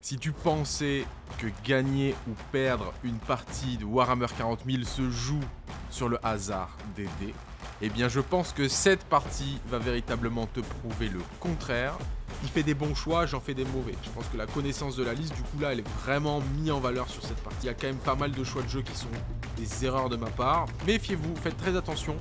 Si tu pensais que gagner ou perdre une partie de Warhammer 40 000 se joue sur le hasard des dés, eh bien, je pense que cette partie va véritablement te prouver le contraire. Il fait des bons choix, j'en fais des mauvais. Je pense que la connaissance de la liste, du coup, là, elle est vraiment mise en valeur sur cette partie. Il y a quand même pas mal de choix de jeu qui sont des erreurs de ma part. Méfiez-vous, faites très attention.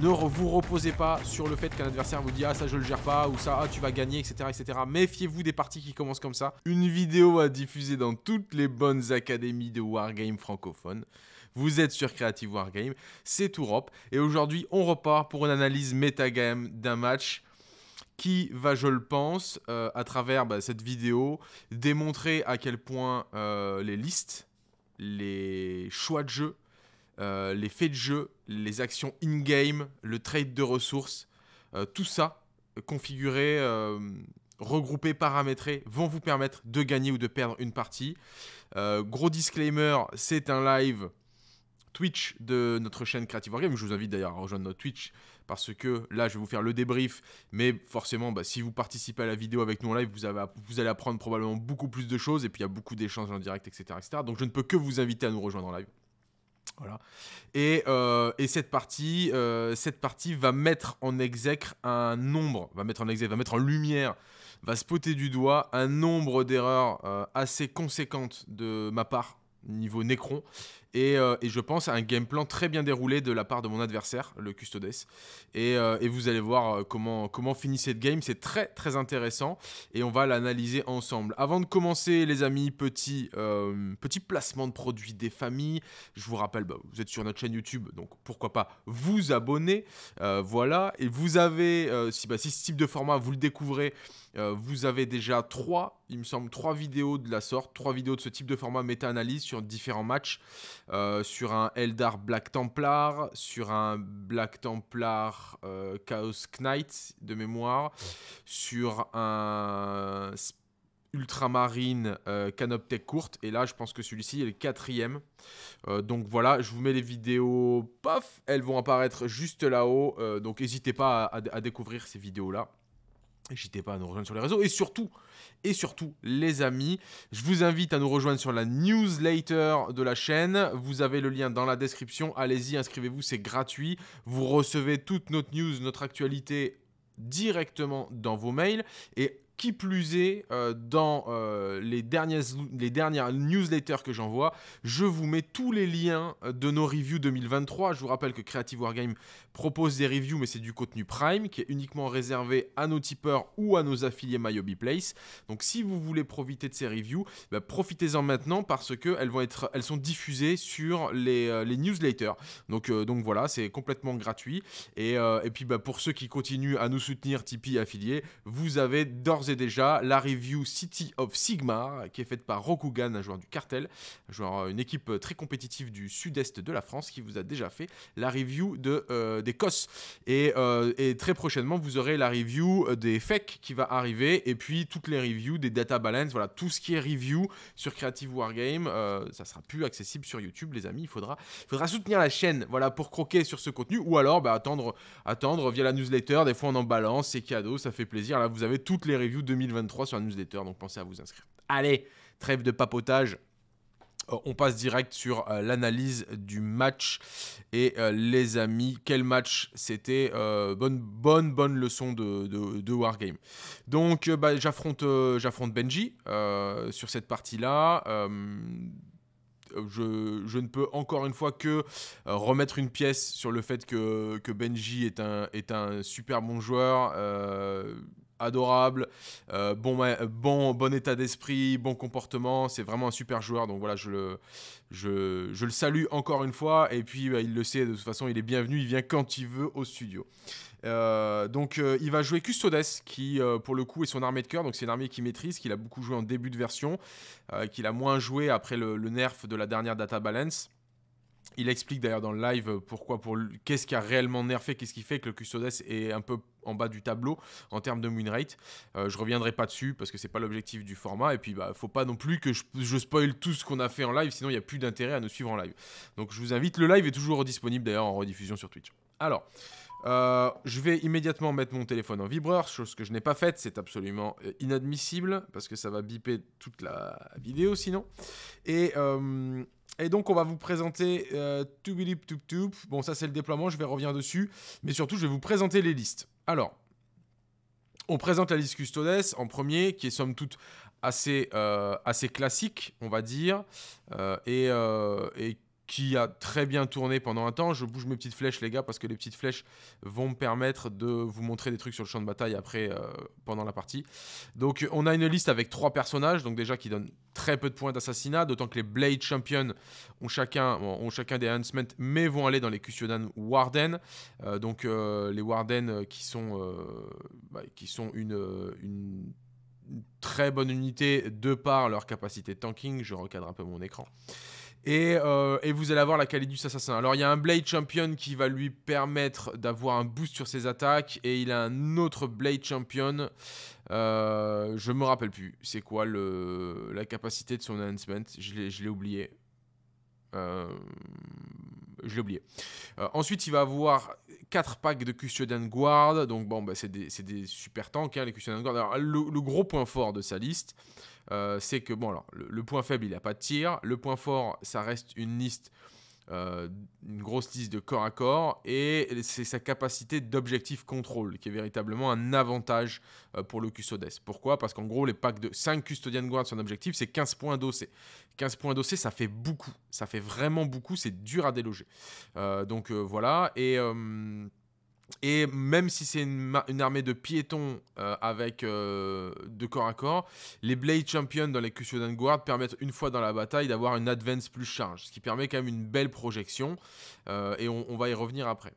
Ne vous reposez pas sur le fait qu'un adversaire vous dit Ah, ça, je le gère pas, ou ça, ah, tu vas gagner, etc. etc. Méfiez-vous des parties qui commencent comme ça. Une vidéo à diffuser dans toutes les bonnes académies de Wargame francophones. Vous êtes sur Creative Wargame, c'est tout Europe. Et aujourd'hui, on repart pour une analyse metagame d'un match qui va, je le pense, euh, à travers bah, cette vidéo, démontrer à quel point euh, les listes, les choix de jeu, euh, les faits de jeu, les actions in-game, le trade de ressources, tout ça configuré regroupé, paramétré, vont vous permettre de gagner ou de perdre une partie. gros disclaimer, c'est un live Twitch de notre chaîne Creative Wargame. Je vous invite d'ailleurs à rejoindre notre Twitch parce que là, je vais vous faire le débrief. Mais forcément, bah, si vous participez à la vidéo avec nous en live, vous, avez, vous allez apprendre probablement beaucoup plus de choses. Et puis, il y a beaucoup d'échanges en direct, etc., etc. Donc, je ne peux que vous inviter à nous rejoindre en live. Voilà. Et, euh, cette, partie, euh, cette partie va mettre en exécre un nombre, va mettre en exécre, va mettre en lumière, va spotter du doigt un nombre d'erreurs euh, assez conséquentes de ma part niveau Necron euh, et, je pense à un game plan très bien déroulé de la part de mon adversaire, le Custodes. Et, euh, vous allez voir euh, comment, comment finit cette game. C'est très très intéressant et on va l'analyser ensemble. Avant de commencer, les amis, petit, petit placement de produits des familles. Je vous rappelle, bah, vous êtes sur notre chaîne YouTube, donc pourquoi pas vous abonner. voilà. Et vous avez, si, bah, si ce type de format vous le découvrez, vous avez déjà trois, il me semble, trois vidéos de la sorte, trois vidéos de ce type de format méta-analyse sur différents matchs. Euh, sur un Eldar Black Templar, sur un Black Templar euh, Chaos Knight de mémoire, sur un Ultramarine euh, canoptek courte. Et là, je pense que celui-ci est le quatrième. donc voilà, je vous mets les vidéos. Paf Elles vont apparaître juste là-haut. donc n'hésitez pas à découvrir ces vidéos-là. N'hésitez pas à nous rejoindre sur les réseaux et surtout, et surtout, les amis, je vous invite à nous rejoindre sur la newsletter de la chaîne. Vous avez le lien dans la description. Allez-y, inscrivez-vous, c'est gratuit. Vous recevez toute notre news, notre actualité directement dans vos mails. Et qui plus est, euh, dans euh, les, dernières, les dernières newsletters que j'envoie, je vous mets tous les liens euh, de nos reviews 2023. Je vous rappelle que Creative Wargame propose des reviews, mais c'est du contenu Prime, qui est uniquement réservé à nos tipeurs ou à nos affiliés MyObiPlace. Place. Donc si vous voulez profiter de ces reviews, bah, profitez-en maintenant parce qu'elles elles sont diffusées sur les, les newsletters. Donc, donc voilà, c'est complètement gratuit. Et, et puis bah, pour ceux qui continuent à nous soutenir, Tipeee affiliés, vous avez d'ores et déjà la review City of Sigmar, qui est faite par Rokugan, un joueur du cartel, un joueur, euh, une équipe euh, très compétitive du sud-est de la France, qui vous a déjà fait la review de, euh, des Et, très prochainement, vous aurez la review des FEC qui va arriver, et puis toutes les reviews des Data Balance, voilà, tout ce qui est review sur Creative Wargame, ça sera plus accessible sur YouTube, les amis, il faudra, faudra soutenir la chaîne, voilà, pour croquer sur ce contenu, ou alors bah, attendre, attendre via la newsletter, des fois on en balance, c'est cadeau, ça fait plaisir, là vous avez toutes les reviews 2023 sur la newsletter, donc pensez à vous inscrire. Allez, trêve de papotage. Euh, on passe direct sur euh, l'analyse du match. Et euh, les amis, quel match c'était Bonne, bonne, bonne leçon de, Wargame. Donc, bah, j'affronte, j'affronte Benji sur cette partie-là. Je, je, ne peux encore une fois que remettre une pièce sur le fait que, que Benji est un, est un super bon joueur adorable, euh, bon, bon, bon état d'esprit, bon comportement. C'est vraiment un super joueur. Donc voilà, je le, je, le salue encore une fois. Et puis, bah, il le sait, de toute façon, il est bienvenu. Il vient quand il veut au studio. Euh, donc euh, il va jouer Custodes qui pour le coup est son armée de cœur, donc c'est une armée qu'il maîtrise, qu'il a beaucoup joué en début de version, qu'il a moins joué après le nerf de la dernière data balance. Il explique d'ailleurs dans le live euh, pourquoi, pour qu'est-ce qui a réellement nerfé, qu'est-ce qui fait que le Custodes est un peu en bas du tableau en termes de win rate. Euh, je reviendrai pas dessus parce que c'est pas l'objectif du format. Et puis, bah, faut pas non plus que je, spoile spoil tout ce qu'on a fait en live, sinon il n'y a plus d'intérêt à nous suivre en live. Donc, je vous invite. Le live est toujours disponible d'ailleurs en rediffusion sur Twitch. Alors. Euh, je vais immédiatement mettre mon téléphone en vibreur, chose que je n'ai pas faite, c'est absolument euh, inadmissible, parce que ça va biper toute la vidéo sinon. Et et donc, on va vous présenter euh, Bon, ça, c'est le déploiement, je vais revenir dessus. Mais surtout, je vais vous présenter les listes. Alors, on présente la liste Custodes en premier, qui est somme toute assez, euh, assez classique, on va dire, euh, et, euh, et qui a très bien tourné pendant un temps. Je bouge mes petites flèches, les gars, parce que les petites flèches vont me permettre de vous montrer des trucs sur le champ de bataille après, euh, pendant la partie. Donc, on a une liste avec trois personnages, donc déjà qui donnent très peu de points d'assassinat, d'autant que les Blade Champions ont chacun, ont chacun des enhancements, mais vont aller dans les Cussionan Warden. Euh, donc, euh, les Warden qui sont, bah, qui sont une, une très bonne unité de par leur capacité de tanking. Je recadre un peu mon écran. Euh, et, vous allez avoir la Calidus assassin. Alors il y a un Blade Champion qui va lui permettre d'avoir un boost sur ses attaques, et il a un autre Blade Champion, euh, je me rappelle plus, c'est quoi le, la capacité de son enhancement, je l'ai oublié. Euh, je l'ai oublié. Euh, ensuite, il va avoir 4 packs de Custodian Guard. Donc, bon, bah, c'est des, super tanks, hein, les Custodian Guard. Alors, le, gros point fort de sa liste, euh, c'est que, bon, alors, le, point faible, il n'a pas de tir. Le point fort, ça reste une liste, euh, une grosse liste de corps à corps. Et c'est sa capacité d'objectif contrôle qui est véritablement un avantage euh, pour le custodes. Pourquoi Parce qu'en gros, les packs de 5 custodian guard sur un objectif, c'est 15 points d'OC. 15 points d'OC, ça fait beaucoup. Ça fait vraiment beaucoup. C'est dur à déloger. donc voilà. Et. Et même si c'est une, armée de piétons euh, avec euh, de corps à corps, les Blade Champions dans les Cushion Guard permettent une fois dans la bataille d'avoir une advance plus charge, ce qui permet quand même une belle projection, euh, et on, va y revenir après.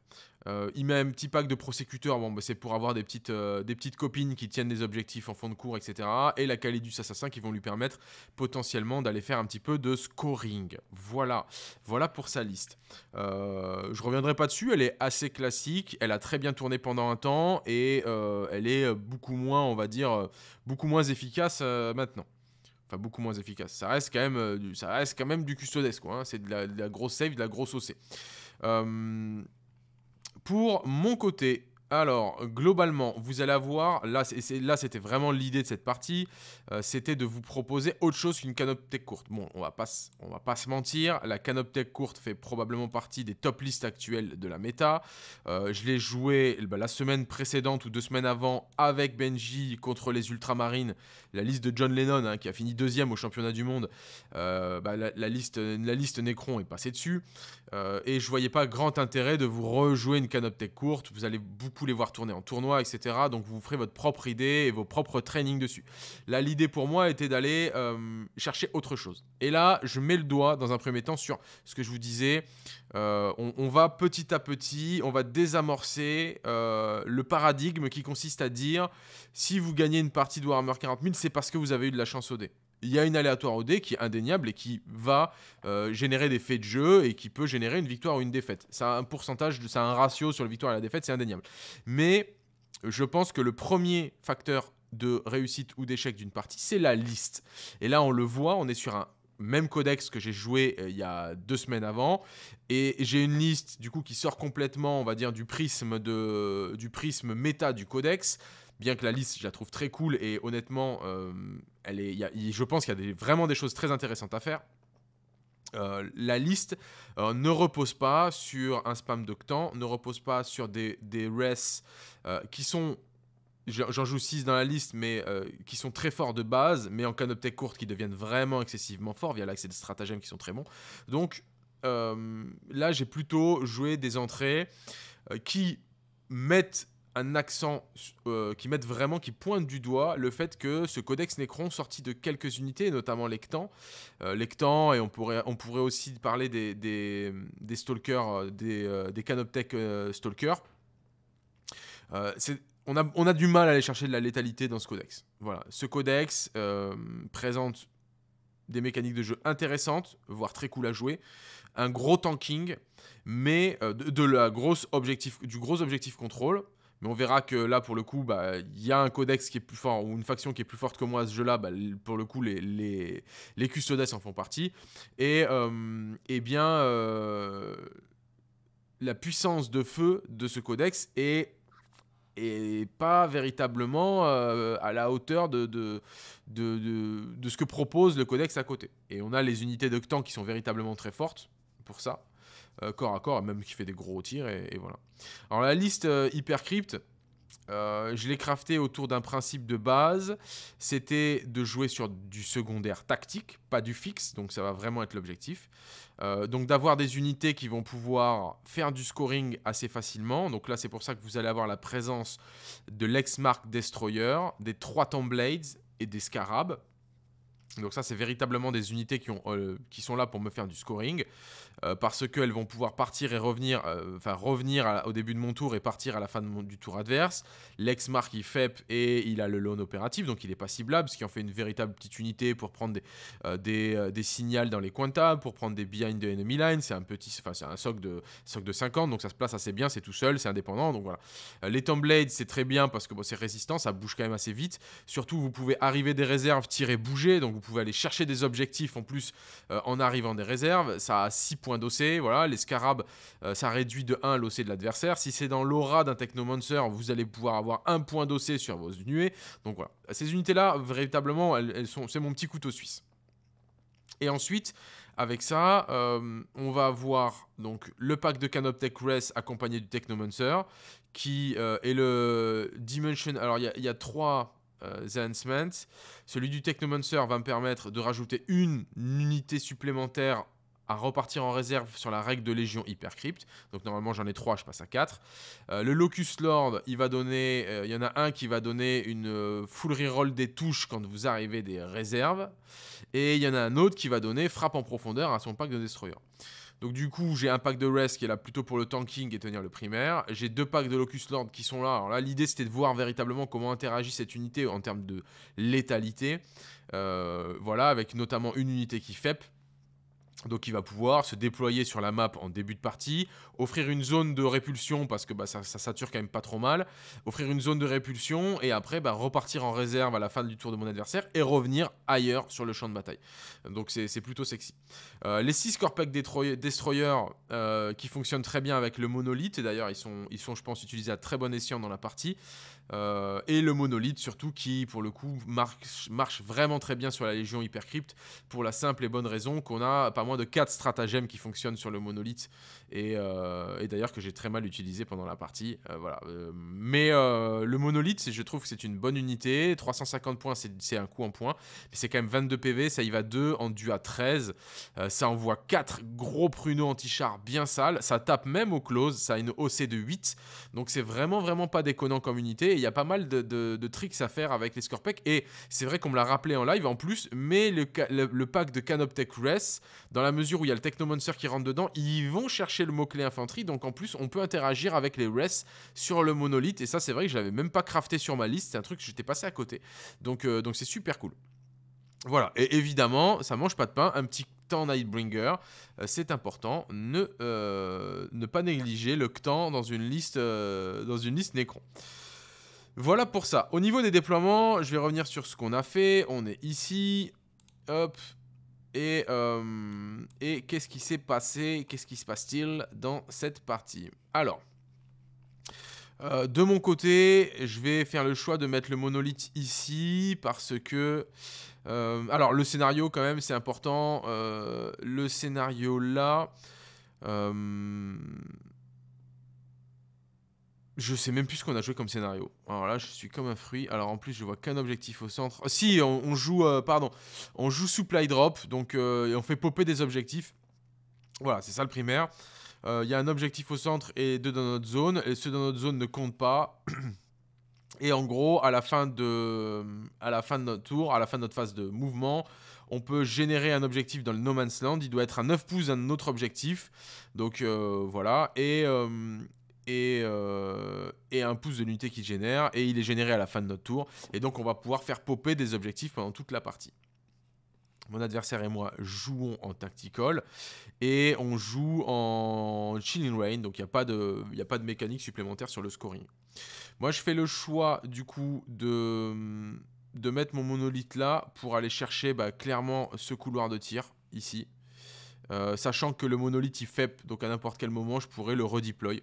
Euh, il met un petit pack de prosécuteurs, bon, bah, c'est pour avoir des petites, euh, des petites copines qui tiennent des objectifs en fond de cours, etc. Et la calée du assassin qui vont lui permettre potentiellement d'aller faire un petit peu de scoring. Voilà, voilà pour sa liste. Euh, je reviendrai pas dessus, elle est assez classique, elle a très bien tourné pendant un temps et elle est beaucoup moins, on va dire, beaucoup moins efficace maintenant enfin beaucoup moins efficace. Ça reste quand même, du, ça reste quand même du custodes, quoi. Hein. C'est de, la, grosse save, de la grosse OC. Euh, pour mon côté, alors, globalement, vous allez avoir, là, c'était vraiment l'idée de cette partie, euh, c'était de vous proposer autre chose qu'une canoptèque courte. Bon, on va pas, on va pas se mentir, la canoptech courte fait probablement partie des top listes actuelles de la méta. Euh, je l'ai joué eh ben, la semaine précédente ou deux semaines avant avec Benji contre les Ultramarines, la liste de John Lennon hein, qui a fini deuxième au championnat du monde. Euh, bah, la, liste, la liste Necron est passée dessus. Euh, et je voyais pas grand intérêt de vous rejouer une canoptech courte. Vous allez beaucoup les voir tourner en tournoi, etc. Donc vous ferez votre propre idée et vos propres trainings dessus. Là, l'idée pour moi était d'aller euh, chercher autre chose. Et là, je mets le doigt dans un premier temps sur ce que je vous disais. Euh, on, on, va petit à petit, on va désamorcer le paradigme qui consiste à dire si vous gagnez une partie de Warhammer 40 000, c'est parce que vous avez eu de la chance au dé il y a une aléatoire au dé qui est indéniable et qui va euh, générer des faits de jeu et qui peut générer une victoire ou une défaite. C'est un pourcentage, c'est un ratio sur la victoire et la défaite, c'est indéniable. Mais je pense que le premier facteur de réussite ou d'échec d'une partie, c'est la liste. Et là, on le voit, on est sur un même codex que j'ai joué euh, il y a deux semaines avant. Et j'ai une liste, du coup, qui sort complètement, on va dire, du prisme, de, du prisme méta du codex bien que la liste, je la trouve très cool et honnêtement, euh, elle est, je pense qu'il y a vraiment des choses très intéressantes à faire. Euh, la liste euh, ne repose pas sur un spam d'octant ne repose pas sur des, des res qui sont j'en joue 6 dans la liste, mais qui sont très forts de base, mais en canoptech courte qui deviennent vraiment excessivement forts via l'accès de stratagèmes qui sont très bons. Donc là, j'ai plutôt joué des entrées qui mettent un accent euh, qui met vraiment, qui pointe du doigt le fait que ce codex Necron, sorti de quelques unités, notamment l'Ectan, euh, l'Ectan, et on pourrait, on pourrait aussi parler des, des, stalkers, euh, des, des canoptech stalkers, on a, on a, du mal à aller chercher de la létalité dans ce codex. Voilà, ce codex présente des mécaniques de jeu intéressantes, voire très cool à jouer, un gros tanking, mais de, la grosse objectif, du gros objectif contrôle, on verra que là, pour le coup, bah, il y a un codex qui est plus fort, ou une faction qui est plus forte que moi à ce jeu-là. Bah, pour le coup, les, les, les custodes en font partie. Et, euh, eh bien, euh, la puissance de feu de ce codex est pas véritablement euh, à la hauteur de de, ce que propose le codex à côté. Et on a les unités de qui sont véritablement très fortes pour ça. Euh, corps à corps, même qui fait des gros tirs, et, voilà. Alors la liste Hyper euh, Hypercrypt, euh, je l'ai crafté autour d'un principe de base, c'était de jouer sur du secondaire tactique, pas du fixe, donc ça va vraiment être l'objectif. donc d'avoir des unités qui vont pouvoir faire du scoring assez facilement. Donc là c'est pour ça que vous allez avoir la présence de l'ex-mark Destroyer, des 3 Blades et des Scarabs. Donc ça, c'est véritablement des unités qui, ont, euh, qui, sont là pour me faire du scoring, euh, parce qu'elles vont pouvoir partir et revenir, euh, enfin revenir au début de mon tour et partir à la fin du tour adverse. L'ex marque il et il a le loan opératif, donc il est pas ciblable, ce qui en fait une véritable petite unité pour prendre des, des, des signals dans les coins de pour prendre des behind the enemy line. C'est un petit, enfin c'est un soc de, soc de 50, donc ça se place assez bien, c'est tout seul, c'est indépendant, donc voilà. les Tomblades, c'est très bien parce que bon, c'est résistant, ça bouge quand même assez vite. Surtout, vous pouvez arriver des réserves, tirer, bouger, donc vous pouvez aller chercher des objectifs en plus euh, en arrivant des réserves. Ça a 6 points d'OC. Voilà, les scarabs, euh, ça réduit de 1 l'OC de l'adversaire. Si c'est dans l'aura d'un Technomancer, vous allez pouvoir avoir 1 point d'OC sur vos nuées. Donc voilà, ces unités-là, véritablement, elles, sont, c'est mon petit couteau suisse. Et ensuite, avec ça, euh, on va avoir donc le pack de Canoptech Race accompagné du Technomancer, qui est le Dimension. Alors il y, y, a trois euh, Enhancement. Celui du Technomancer va me permettre de rajouter une unité supplémentaire à repartir en réserve sur la règle de Légion Hypercrypt. Donc normalement j'en ai 3, je passe à 4. Euh, le Locus Lord, il va donner, euh, il y en a un qui va donner une full reroll des touches quand vous arrivez des réserves. Et il y en a un autre qui va donner frappe en profondeur à son pack de destroyers. Donc du coup, j'ai un pack de Rest qui est là plutôt pour le tanking et tenir le primaire. J'ai deux packs de locus Lord qui sont là. Alors là, l'idée c'était de voir véritablement comment interagit cette unité en termes de létalité. Euh, voilà, avec notamment une unité qui FEP. Donc il va pouvoir se déployer sur la map en début de partie, offrir une zone de répulsion parce que bah, ça, sature quand même pas trop mal, offrir une zone de répulsion et après bah, repartir en réserve à la fin du tour de mon adversaire et revenir ailleurs sur le champ de bataille. Donc c'est plutôt sexy. Euh, les 6 Corpac Destroyer euh, qui fonctionnent très bien avec le monolithe et d'ailleurs ils sont, ils sont je pense utilisés à très bon escient dans la partie. Euh, et le monolithe surtout qui pour le coup marche, marche vraiment très bien sur la Légion Hypercrypte pour la simple et bonne raison qu'on a pas moins de 4 stratagèmes qui fonctionnent sur le monolithe euh, et, d'ailleurs que j'ai très mal utilisé pendant la partie euh, voilà mais le monolithe je trouve que c'est une bonne unité 350 points c'est un coup en point, mais c'est quand même 22 PV ça y va 2 en du à 13 ça envoie 4 gros pruneaux anti-char bien sales ça tape même au close ça a une haussée de 8 donc c'est vraiment vraiment pas déconnant comme unité il y a pas mal de, tricks à faire avec les Scorpec Et c'est vrai qu'on me l'a rappelé en live en plus, mais le, pack de Canoptech Res, dans la mesure où il y a le Technomancer qui rentre dedans, ils vont chercher le mot-clé infanterie. Donc en plus, on peut interagir avec les Res sur le monolithe. Et ça, c'est vrai que je l'avais même pas crafté sur ma liste. C'est un truc que j'étais passé à côté. Euh, donc c'est super cool. Voilà, et évidemment, ça mange pas de pain, un petit temps Nightbringer, euh, c'est important, euh, ne, pas négliger le temps dans une liste, dans une liste Necron. Voilà pour ça. Au niveau des déploiements, je vais revenir sur ce qu'on a fait. On est ici. Hop. Et, euh, qu'est-ce qui s'est passé Qu'est-ce qui se passe-t-il dans cette partie Alors, euh, de mon côté, je vais faire le choix de mettre le monolithe ici parce que... Euh, alors, le scénario quand même, c'est important. le scénario là... Je sais même plus ce qu'on a joué comme scénario. Alors là, je suis comme un fruit. Alors en plus, je vois qu'un objectif au centre. Oh, si, on, joue, euh, pardon, on joue supply drop, donc euh, et on fait popper des objectifs. Voilà, c'est ça le primaire. Il euh, y a un objectif au centre et deux dans notre zone. Et ceux dans notre zone ne comptent pas. Et en gros, à la fin de, à la fin de notre tour, à la fin de notre phase de mouvement, on peut générer un objectif dans le No Man's Land. Il doit être à 9 pouces d'un autre objectif. Donc voilà. Et, euh, et, un pouce de l'unité qui génère, et il est généré à la fin de notre tour, et donc on va pouvoir faire popper des objectifs pendant toute la partie. Mon adversaire et moi jouons en tactical, et on joue en chilling rain, donc il n'y a, pas de, a pas de mécanique supplémentaire sur le scoring. Moi je fais le choix du coup de, mettre mon monolithe là pour aller chercher bah, clairement ce couloir de tir, ici, euh, sachant que le monolithe il fait donc à n'importe quel moment je pourrais le redeploy.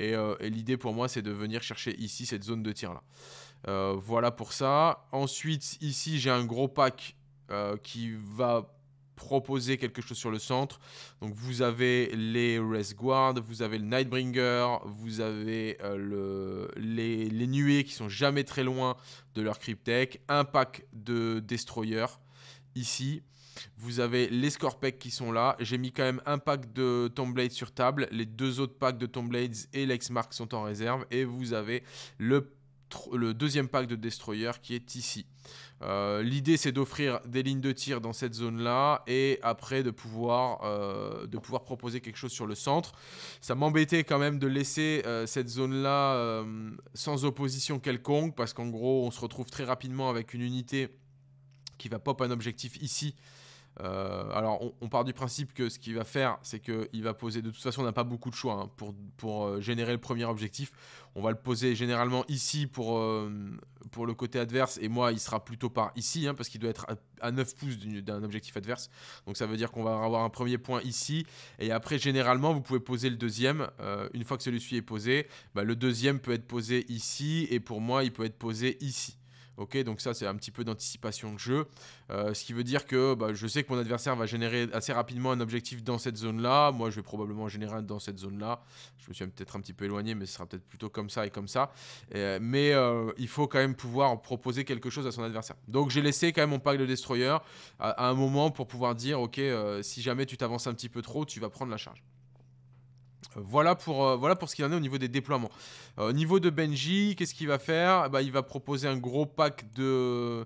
Euh, et, l'idée pour moi, c'est de venir chercher ici cette zone de tir là. Euh, voilà pour ça. Ensuite, ici, j'ai un gros pack euh, qui va proposer quelque chose sur le centre. Donc vous avez les Resguard, vous avez le Nightbringer, vous avez les, nuées qui sont jamais très loin de leur Cryptech, un pack de Destroyer ici. Vous avez les score qui sont là. J'ai mis quand même un pack de Blades sur table. Les deux autres packs de Blades et Lexmark sont en réserve. Et vous avez le deuxième pack de Destroyer qui est ici. Euh, l'idée c'est d'offrir des lignes de tir dans cette zone là et après euh, de pouvoir, proposer quelque chose sur le centre. Ça m'embêtait quand même de laisser euh, cette zone là sans opposition quelconque parce qu'en gros on se retrouve très rapidement avec une unité qui va pop un objectif ici euh, alors, on, part du principe que ce qu'il va faire, c'est qu'il va poser. De toute façon, on n'a pas beaucoup de choix hein, pour, euh, générer le premier objectif. On va le poser généralement ici pour, euh, pour le côté adverse. Et moi, il sera plutôt par ici, hein, parce qu'il doit être à, 9 pouces d'un objectif adverse. Donc, ça veut dire qu'on va avoir un premier point ici. Et après, généralement, vous pouvez poser le deuxième. une fois que celui-ci est posé, bah, le deuxième peut être posé ici. Et pour moi, il peut être posé ici. Ok, donc ça c'est un petit peu d'anticipation de jeu, euh, ce qui veut dire que bah, je sais que mon adversaire va générer assez rapidement un objectif dans cette zone-là. Moi, je vais probablement générer un dans cette zone-là. Je me suis peut-être un petit peu éloigné, mais ce sera peut-être plutôt comme ça et comme ça. Euh, mais euh, il faut quand même pouvoir proposer quelque chose à son adversaire. Donc j'ai laissé quand même mon pack de destroyer à, un moment pour pouvoir dire, ok, si jamais tu t'avances un petit peu trop, tu vas prendre la charge. Voilà pour, euh, voilà pour ce qu'il en est au niveau des déploiements. Euh, au niveau de Benji, qu'est-ce qu'il va faire eh ben, Il va proposer un gros pack de.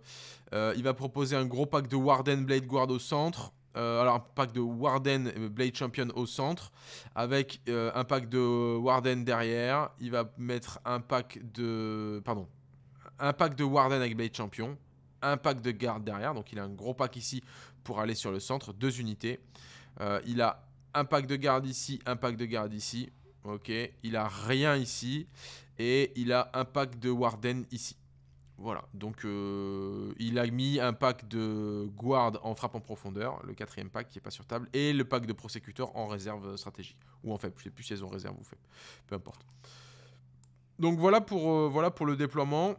Euh, il va proposer un gros pack de Warden Blade Guard au centre. alors un pack de Warden Blade Champion au centre. Avec un pack de Warden derrière. Il va mettre un pack de. Pardon. Un pack de Warden avec Blade Champion. Un pack de garde derrière. Donc il a un gros pack ici pour aller sur le centre. Deux unités. il a un pack de garde ici, un pack de garde ici. Ok, il a rien ici. Et il a un pack de Warden ici. Voilà, donc euh, il a mis un pack de guard en frappe en profondeur, le quatrième pack qui n'est pas sur table, et le pack de prosécuteur en réserve stratégique. Ou en fait, je sais plus si elles ont réserve ou fait, peu importe. Donc voilà pour, euh, voilà pour le déploiement.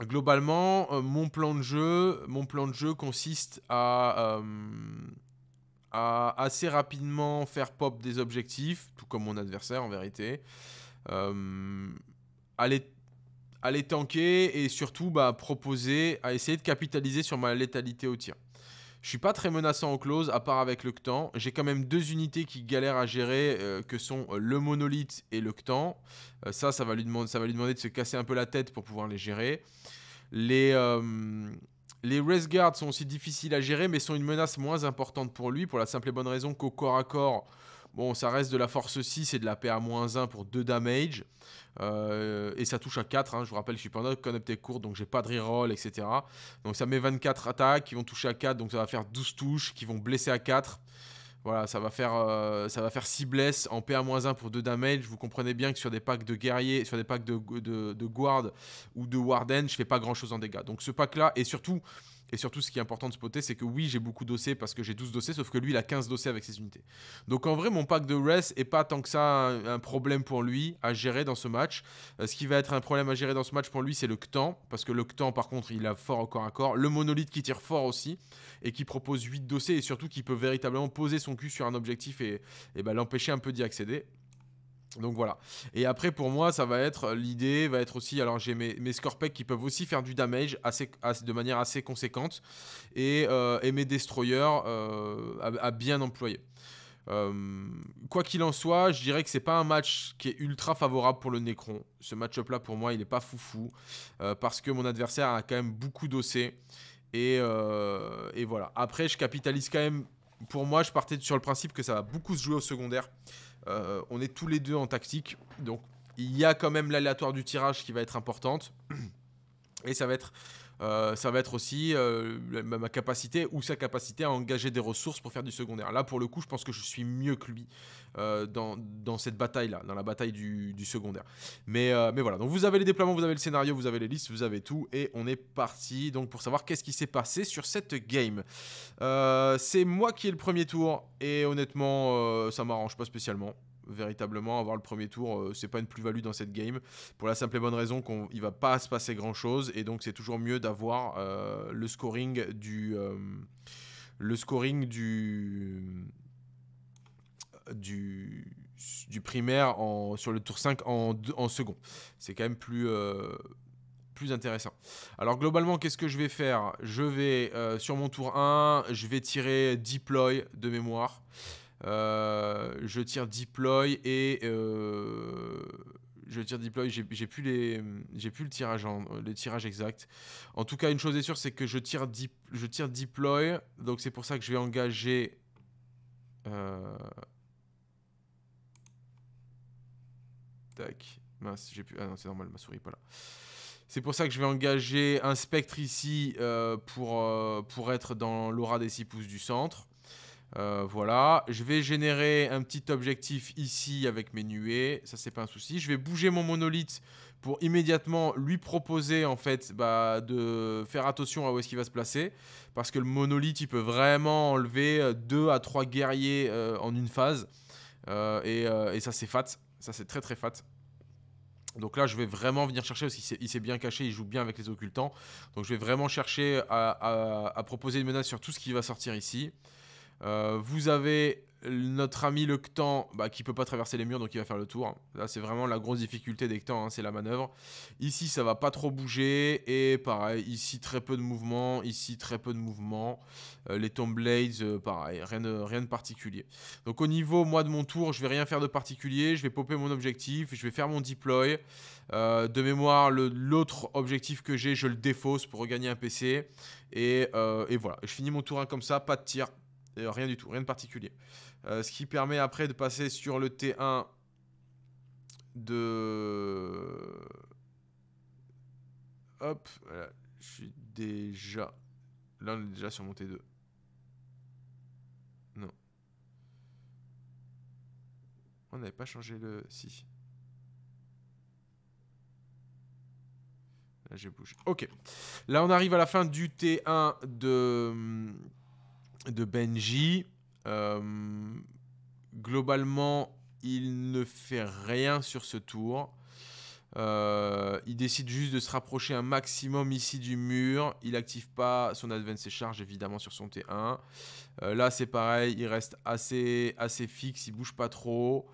Globalement, euh, mon, plan de jeu, mon plan de jeu consiste à assez rapidement faire pop des objectifs, tout comme mon adversaire en vérité, euh, à, les, tanker et surtout bah, proposer, à essayer de capitaliser sur ma létalité au tir. Je suis pas très menaçant en close, à part avec le Ctan. J'ai quand même deux unités qui galèrent à gérer, euh, que sont euh, le monolithe et le Ctan. Euh, ça, ça va, lui demander, ça va lui demander de se casser un peu la tête pour pouvoir les gérer. Les, les race guards sont aussi difficiles à gérer, mais sont une menace moins importante pour lui, pour la simple et bonne raison qu'au corps à corps, bon, ça reste de la force 6 et de la PA-1 pour 2 damage. Euh, et ça touche à 4, hein. je vous rappelle, je suis pas un connecté court, donc j'ai pas de reroll, etc. Donc ça met 24 attaques qui vont toucher à 4, donc ça va faire 12 touches qui vont blesser à 4. Voilà, ça va faire, euh, ça va faire 6 blesses en PA-1 pour 2 damage. Vous comprenez bien que sur des packs de guerriers, sur des packs de, de, guard ou de warden, je fais pas grand chose en dégâts. Donc ce pack là, et surtout, et surtout, ce qui est important de spotter, c'est que oui, j'ai beaucoup dossé parce que j'ai 12 dossiers, sauf que lui, il a 15 dossiers avec ses unités. Donc en vrai, mon pack de res est pas tant que ça un, problème pour lui à gérer dans ce match. Euh, ce qui va être un problème à gérer dans ce match pour lui, c'est le Ktan, parce que le Ktan, par contre, il a fort encore corps à corps. Le monolithe qui tire fort aussi, et qui propose 8 dossiers et surtout qui peut véritablement poser son cul sur un objectif et, ben, l'empêcher un peu d'y accéder. Donc voilà. Et après, pour moi, ça va être l'idée, va être aussi. Alors, j'ai mes, mes qui peuvent aussi faire du damage assez, de manière assez conséquente et, euh, mes Destroyers euh, à, bien employer. Euh, quoi qu'il en soit, je dirais que c'est pas un match qui est ultra favorable pour le Necron. Ce match-up là, pour moi, il est pas foufou parce que mon adversaire a quand même beaucoup dossé. Et, et voilà. Après, je capitalise quand même pour moi, je partais sur le principe que ça va beaucoup se jouer au secondaire. Euh, on est tous les deux en tactique, donc il y a quand même l'aléatoire du tirage qui va être importante. Et ça va être euh, ça va être aussi euh, ma capacité ou sa capacité à engager des ressources pour faire du secondaire. Là, pour le coup, je pense que je suis mieux que lui euh, dans, cette bataille-là, dans la bataille du, secondaire. Mais, mais voilà, donc vous avez les déploiements, vous avez le scénario, vous avez les listes, vous avez tout, et on est parti donc pour savoir qu'est-ce qui s'est passé sur cette game. C'est moi qui ai le premier tour, et honnêtement, ça m'arrange pas spécialement véritablement avoir le premier tour, euh, c'est pas une plus-value dans cette game pour la simple et bonne raison qu'il va pas se passer grand-chose et donc c'est toujours mieux d'avoir euh, le scoring du euh, le scoring du du, du primaire en, sur le tour 5 en, en second. C'est quand même plus plus intéressant. Alors globalement, qu'est-ce que je vais faire Je vais sur mon tour 1, je vais tirer deploy de mémoire. Euh, je tire deploy et euh, je tire deploy, j'ai plus les, j'ai plus le tirage, en, tirages En tout cas, une chose est sûre, c'est que je tire, je tire deploy, donc c'est pour ça que je vais engager. Euh, tac, mince, j'ai plus. Ah non, c'est normal, ma souris pas là. C'est pour ça que je vais engager un spectre ici pour, pour être dans l'aura des 6 pouces du centre. Euh, voilà, je vais générer un petit objectif ici avec mes nuées, ça c'est pas un souci. Je vais bouger mon monolithe pour immédiatement lui proposer en fait bah, de faire attention à où est-ce qu'il va se placer parce que le monolithe il peut vraiment enlever 2 euh, à 3 guerriers euh, en une phase et, ça c'est fat, ça c'est très très fat. Donc là, je vais vraiment venir chercher, parce qu'il s'est bien caché, il joue bien avec les occultants. Donc je vais vraiment chercher à, à proposer une menace sur tout ce qui va sortir ici. Euh, vous avez notre ami le Ctan bah, qui peut pas traverser les murs donc il va faire le tour. Là c'est vraiment la grosse difficulté des Ctans, hein, c'est la manœuvre. Ici ça va pas trop bouger et pareil, ici très peu de mouvement, ici très peu de mouvement. Euh, les Tomb Blades, euh, pareil, rien de, rien particulier. Donc au niveau moi de mon tour je vais rien faire de particulier, je vais popper mon objectif, je vais faire mon deploy. de mémoire l'autre objectif que j'ai je le défausse pour regagner un PC. Et, voilà, je finis mon tour comme ça, pas de tir, rien du tout, rien de particulier. Euh, ce qui permet après de passer sur le T1 de... Hop, voilà, je suis déjà... Là, on est déjà sur mon T2. Non. On n'avait pas changé le... Si. Là, j'ai bougé. Ok. Là, on arrive à la fin du T1 de... Hum, de Benji. Euh, globalement, il ne fait rien sur ce tour. Euh, il décide juste de se rapprocher un maximum ici du mur. Il n'active pas son advance charge évidemment sur son T1. Euh, là c'est pareil, il reste assez, assez fixe, il bouge pas trop.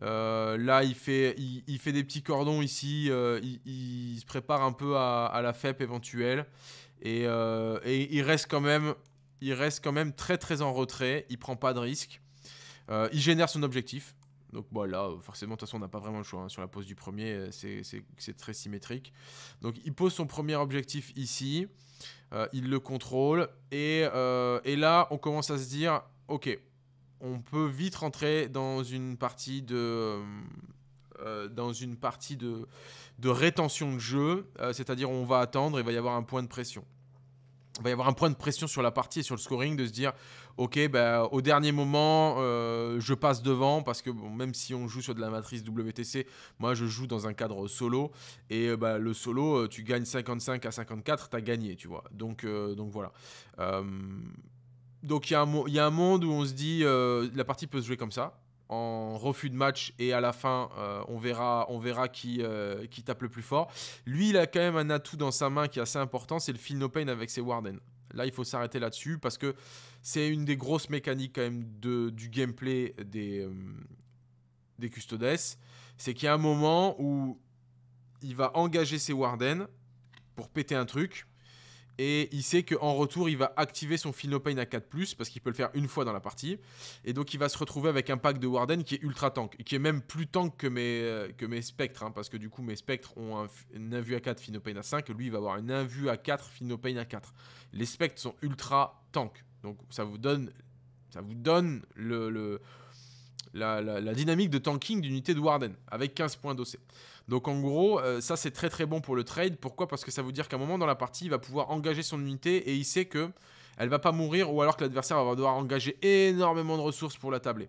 là il fait, il, fait des petits cordons ici, il, se prépare un peu à, la FEP éventuelle. Et, et, il reste quand même il reste quand même très très en retrait, il prend pas de risque, euh, il génère son objectif. Donc voilà, forcément, de toute façon, on n'a pas vraiment le choix. Hein, sur la pose du premier, euh, c'est très symétrique. Donc il pose son premier objectif ici, euh, il le contrôle, et, là, on commence à se dire, ok, on peut vite rentrer dans une partie de... dans une partie de, rétention de jeu, c'est-à-dire on va attendre, il va y avoir un point de pression il va y avoir un point de pression sur la partie et sur le scoring de se dire ok ben au dernier moment euh, je passe devant parce que bon, même si on joue sur de la matrice WTC moi je joue dans un cadre solo et euh, bah, le solo euh, tu gagnes 55 à 54 t'as gagné tu vois donc, donc voilà donc il y, a un monde où on se dit la partie peut se jouer comme ça en refus de match et à la fin euh, on verra, on verra qui, euh, qui tape le plus fort. Lui il a quand même un atout dans sa main qui est assez important, c'est le feel no pain avec ses Warden. Là il faut s'arrêter là-dessus parce que c'est une des grosses mécaniques quand même de, du gameplay des, euh, des custodes. C'est qu'il y a un moment où il va engager ses Warden pour péter un truc et il sait qu'en retour, il va activer son Feel à 4, parce qu'il peut le faire une fois dans la partie. Et donc, il va se retrouver avec un pack de Warden qui est ultra tank, et qui est même plus tank que mes, euh, que mes spectres, hein, parce que du coup, mes spectres ont un, une invu à 4, Feel à 5. Lui, il va avoir une invue à 4, Feel à 4. Les spectres sont ultra tank. Donc, ça vous donne, ça vous donne le, le la, dynamique de tanking d'unité de Warden avec 15 points d'OC. Donc en gros, euh, ça c'est très très bon pour le trade. Pourquoi Parce que ça veut dire qu'à un moment dans la partie, il va pouvoir engager son unité et il sait que elle va pas mourir ou alors que l'adversaire va devoir engager énormément de ressources pour la tabler.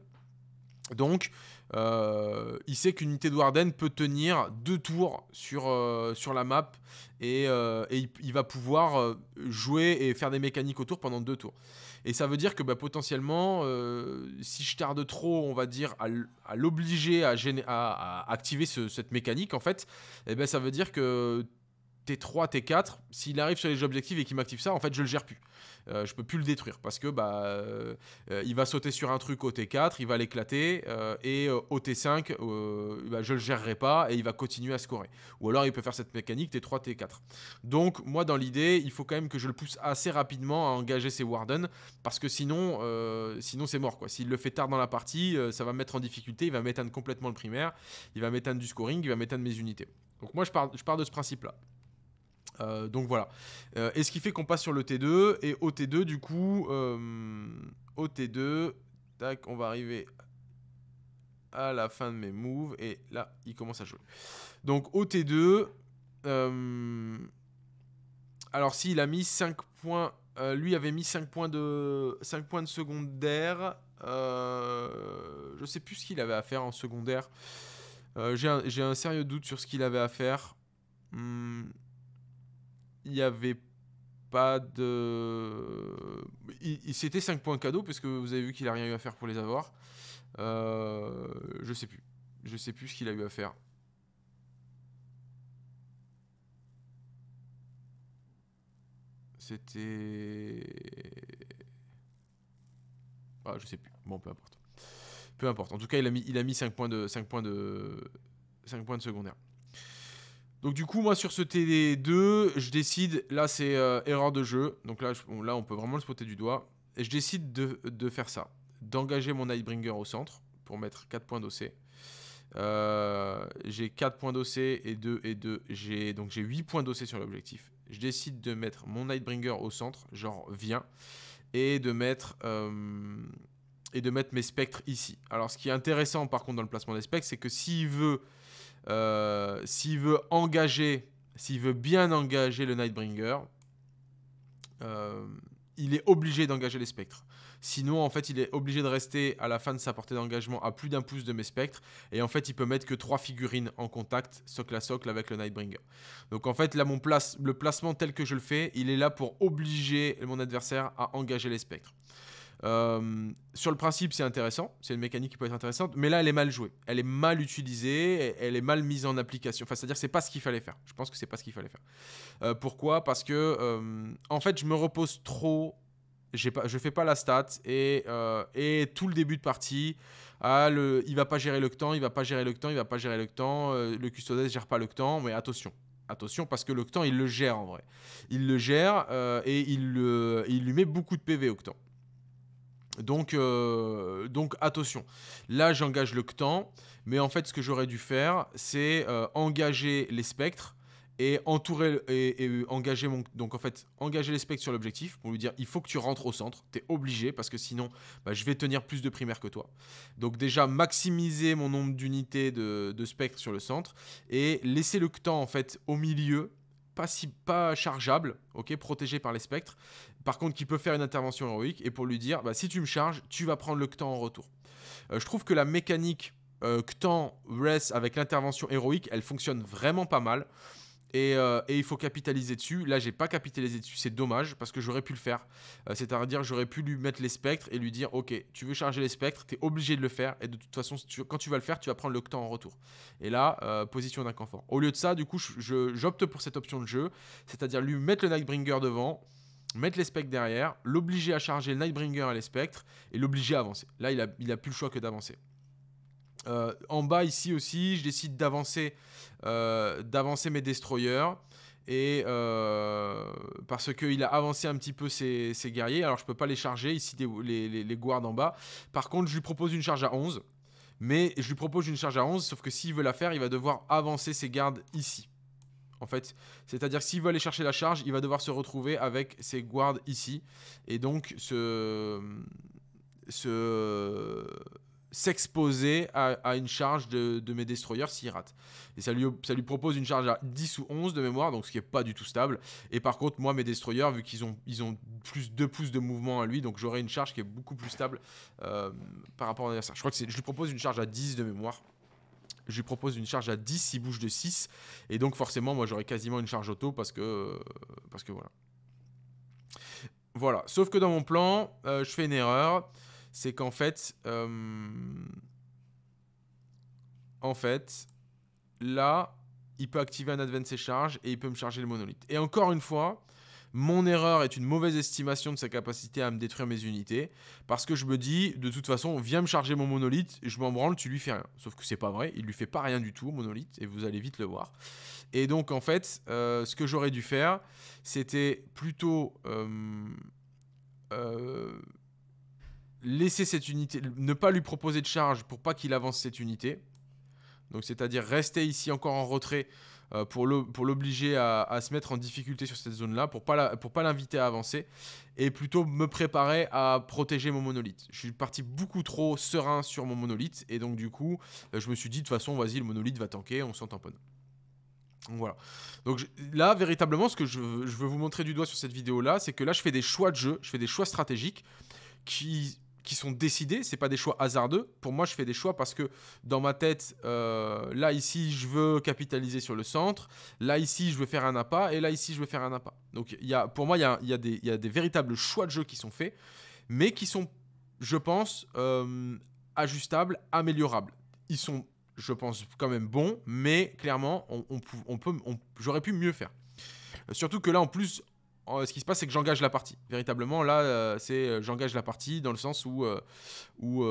Donc, euh, il sait qu'une unité de Warden peut tenir deux tours sur, euh, sur la map et, il, va pouvoir jouer et faire des mécaniques autour pendant deux tours. Et ça veut dire que bah, potentiellement, euh, si je tarde trop, on va dire, à l'obliger à, activer cette mécanique, en fait, eh ben, ça veut dire que T3, T4, s'il arrive sur les objectifs et qu'il m'active ça, en fait, je le gère plus. Je euh, je peux plus le détruire parce que bah, euh, euh, il va sauter sur un truc au T4, il va l'éclater et au T5, je bah, je le gérerai pas et il va continuer à scorer. Ou alors il peut faire cette mécanique T3, T4. Donc, moi, dans l'idée, il faut quand même que je le pousse assez rapidement à engager ses Warden parce que sinon, sinon c'est mort. S'il le fait tard dans la partie, ça va me mettre en difficulté, il va m'éteindre complètement le primaire, il va m'éteindre du scoring, il va m'éteindre mes unités. Donc, moi, je je pars de ce principe-là. Euh, donc voilà. Euh, et ce qui fait qu'on passe sur le T2. Et au T2, du coup, euh, au T2, tac, on va arriver à la fin de mes moves. Et là, il commence à jouer. Donc au T2, alors s'il a mis 5 points, lui avait mis 5 points de, 5 points de secondaire. je sais plus ce qu'il avait à faire en secondaire. J'ai un, sérieux doute sur ce qu'il avait à faire. Hmm il n'y avait pas de. C'était 5 points cadeaux, parce que vous avez vu qu'il n'a rien eu à faire pour les avoir. Euh, je sais plus. Je sais plus ce qu'il a eu à faire. C'était. Ah, je sais plus. Bon, peu importe. Peu importe. En tout cas, il a mis, il points de, points de, 5 points de secondaire. Donc du coup, moi sur ce TD2, je décide, là c'est euh, erreur de jeu, donc là, là on peut vraiment le spotter du doigt, et je décide de, faire ça, d'engager mon Nightbringer au centre pour mettre 4 points d'OC. Euh, j'ai 4 points d'OC et 2 et 2, j'ai, donc j'ai 8 points d'OC sur l'objectif. Je décide de mettre mon Nightbringer au centre, genre viens, et de mettre... Euh, et de mettre mes spectres ici. Alors ce qui est intéressant par contre dans le placement des spectres, c'est que s'il veut euh, s'il veut engager, s'il veut bien engager le Nightbringer, euh, il est obligé d'engager les spectres. Sinon, en fait, il est obligé de rester à la fin de sa portée d'engagement à plus d'un pouce de mes spectres. Et en fait, il peut mettre que trois figurines en contact, socle à socle, avec le Nightbringer. Donc en fait, là, mon place, le placement tel que je le fais, il est là pour obliger mon adversaire à engager les spectres. Euh, sur le principe, c'est intéressant, c'est une mécanique qui peut être intéressante, mais là, elle est mal jouée, elle est mal utilisée, elle est mal mise en application. Enfin, c'est-à-dire, c'est pas ce qu'il fallait faire. Je pense que c'est pas ce qu'il fallait faire. Euh, pourquoi Parce que, euh, en fait, je me repose trop. Pas, je fais pas la stat et, et tout le début de partie, ah, le, il va pas gérer le temps, il va pas gérer le temps, il va pas gérer le temps, le custodes gère pas le temps, mais attention, Attention, parce que le l'Octan, il le gère en vrai. Il le gère et il, il, lui met beaucoup de PV, Octan. Donc, euh, donc attention. Là, j'engage le Ctan, mais en fait, ce que j'aurais dû faire, c'est euh, engager les spectres et entourer et, euh, engager mon donc en fait engager les spectres sur l'objectif pour lui dire il faut que tu rentres au centre t'es obligé parce que sinon bah, je vais tenir plus de primaires que toi donc déjà maximiser mon nombre d'unités de, spectres sur le centre et laisser le temps en fait au milieu pas si pas chargeable ok protégé par les spectres par contre qui peut faire une intervention héroïque et pour lui dire bah, si tu me charges, tu vas prendre le Ctan en retour. Euh, je trouve que la mécanique euh, Ctan Res avec l'intervention héroïque, elle fonctionne vraiment pas mal. Euh, et, il faut capitaliser dessus. Là, j'ai pas capitalisé dessus, c'est dommage parce que j'aurais pu le faire. Euh, c'est-à-dire, j'aurais pu lui mettre les spectres et lui dire Ok, tu veux charger les spectres, tu es obligé de le faire. Et de toute façon, quand tu vas le faire, tu vas prendre le temps en retour. Et là, position position d'inconfort. Au lieu de ça, du coup, j'opte pour cette option de jeu, c'est-à-dire lui mettre le Nightbringer devant mettre les specs derrière, l'obliger à charger le Nightbringer et les spectres, et l'obliger à avancer. Là, il n'a il a plus le choix que d'avancer. Euh, en bas ici aussi, je décide d'avancer, euh, mes destroyers. Et euh, parce qu'il a avancé un petit peu ses, guerriers, alors je ne peux pas les charger ici, les, les, les guards en bas. Par contre, je lui propose une charge à 11, mais je lui propose une charge à 11, sauf que s'il veut la faire, il va devoir avancer ses gardes ici en fait. C'est-à-dire s'il veut aller chercher la charge, il va devoir se retrouver avec ses guards ici. Et donc s'exposer à, une charge de, mes destroyers s'il rate. Et ça lui, propose une charge à 10 ou 11 de mémoire, donc ce qui est pas du tout stable. Et par contre, moi, mes destroyers, vu qu'ils ont, ils ont plus de pouces de mouvement à lui, donc j'aurai une charge qui est beaucoup plus stable euh, par rapport à l'adversaire. Je crois que je lui propose une charge à 10 de mémoire je lui propose une charge à 10, il bouge de 6. Et donc forcément, moi j'aurais quasiment une charge auto parce que, parce que voilà. Voilà, sauf que dans mon plan, euh, je fais une erreur. C'est qu'en fait, euh, en fait, là, il peut activer un advance et charge et il peut me charger le monolithe. Et encore une fois, mon erreur est une mauvaise estimation de sa capacité à me détruire mes unités, parce que je me dis, de toute façon, viens me charger mon monolithe, je m'en branle, tu lui fais rien. Sauf que c'est pas vrai, il lui fait pas rien du tout, monolithe, et vous allez vite le voir. Et donc, en fait, euh, ce que j'aurais dû faire, c'était plutôt... Euh, euh, laisser cette unité, ne pas lui proposer de charge pour pas qu'il avance cette unité. Donc c'est-à-dire rester ici encore en retrait euh, pour l'obliger à, se mettre en difficulté sur cette zone-là, pour pas l'inviter à avancer, et plutôt me préparer à protéger mon monolithe. Je suis parti beaucoup trop serein sur mon monolithe, et donc du coup, euh, je me suis dit, de toute façon, vas-y, le monolithe va tanker, on s'en tamponne. Voilà. Donc là, véritablement, ce que je veux vous montrer du doigt sur cette vidéo-là, c'est que là, je fais des choix de jeu, je fais des choix stratégiques qui qui sont décidés, c'est pas des choix hasardeux. Pour moi, je fais des choix parce que dans ma tête, euh, là ici, je veux capitaliser sur le centre, là ici, je veux faire un appât, et là ici, je veux faire un appât. Donc, y a, pour moi, il y, a, des véritables choix de jeu qui sont faits, mais qui sont, je pense, euh, ajustables, améliorables. Ils sont, je pense, quand même bons, mais clairement, on, on peut, j'aurais pu mieux faire. Surtout que là, en plus, ce qui se passe, c'est que j'engage la partie. Véritablement, là, euh, c'est euh, j'engage la partie dans le sens où, euh, où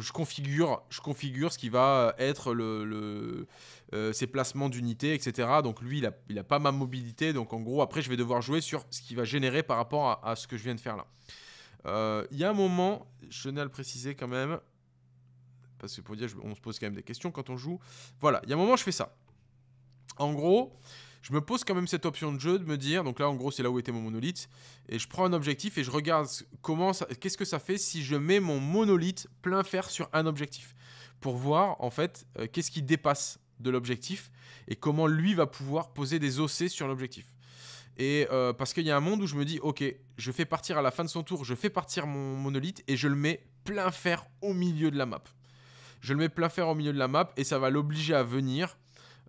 je, configure, je configure ce qui va être le, ses placements d'unités, etc. Donc lui, il n'a il pas ma mobilité. Donc en gros, après, je vais devoir jouer sur ce qui va générer par rapport à, ce que je viens de faire là. Il y a un moment, je tenais à le préciser quand même, parce que pour dire, on se pose quand même des questions quand on joue. Voilà, il y a un moment, je fais ça. En gros, je me pose quand même cette option de jeu de me dire, donc là en gros c'est là où était mon monolithe, et je prends un objectif et je regarde comment qu'est-ce que ça fait si je mets mon monolithe plein fer sur un objectif, pour voir en fait euh, qu'est-ce qui dépasse de l'objectif et comment lui va pouvoir poser des OC sur l'objectif. Et euh, parce qu'il y a un monde où je me dis, ok, je fais partir à la fin de son tour, je fais partir mon monolithe et je le mets plein fer au milieu de la map. Je le mets plein fer au milieu de la map et ça va l'obliger à venir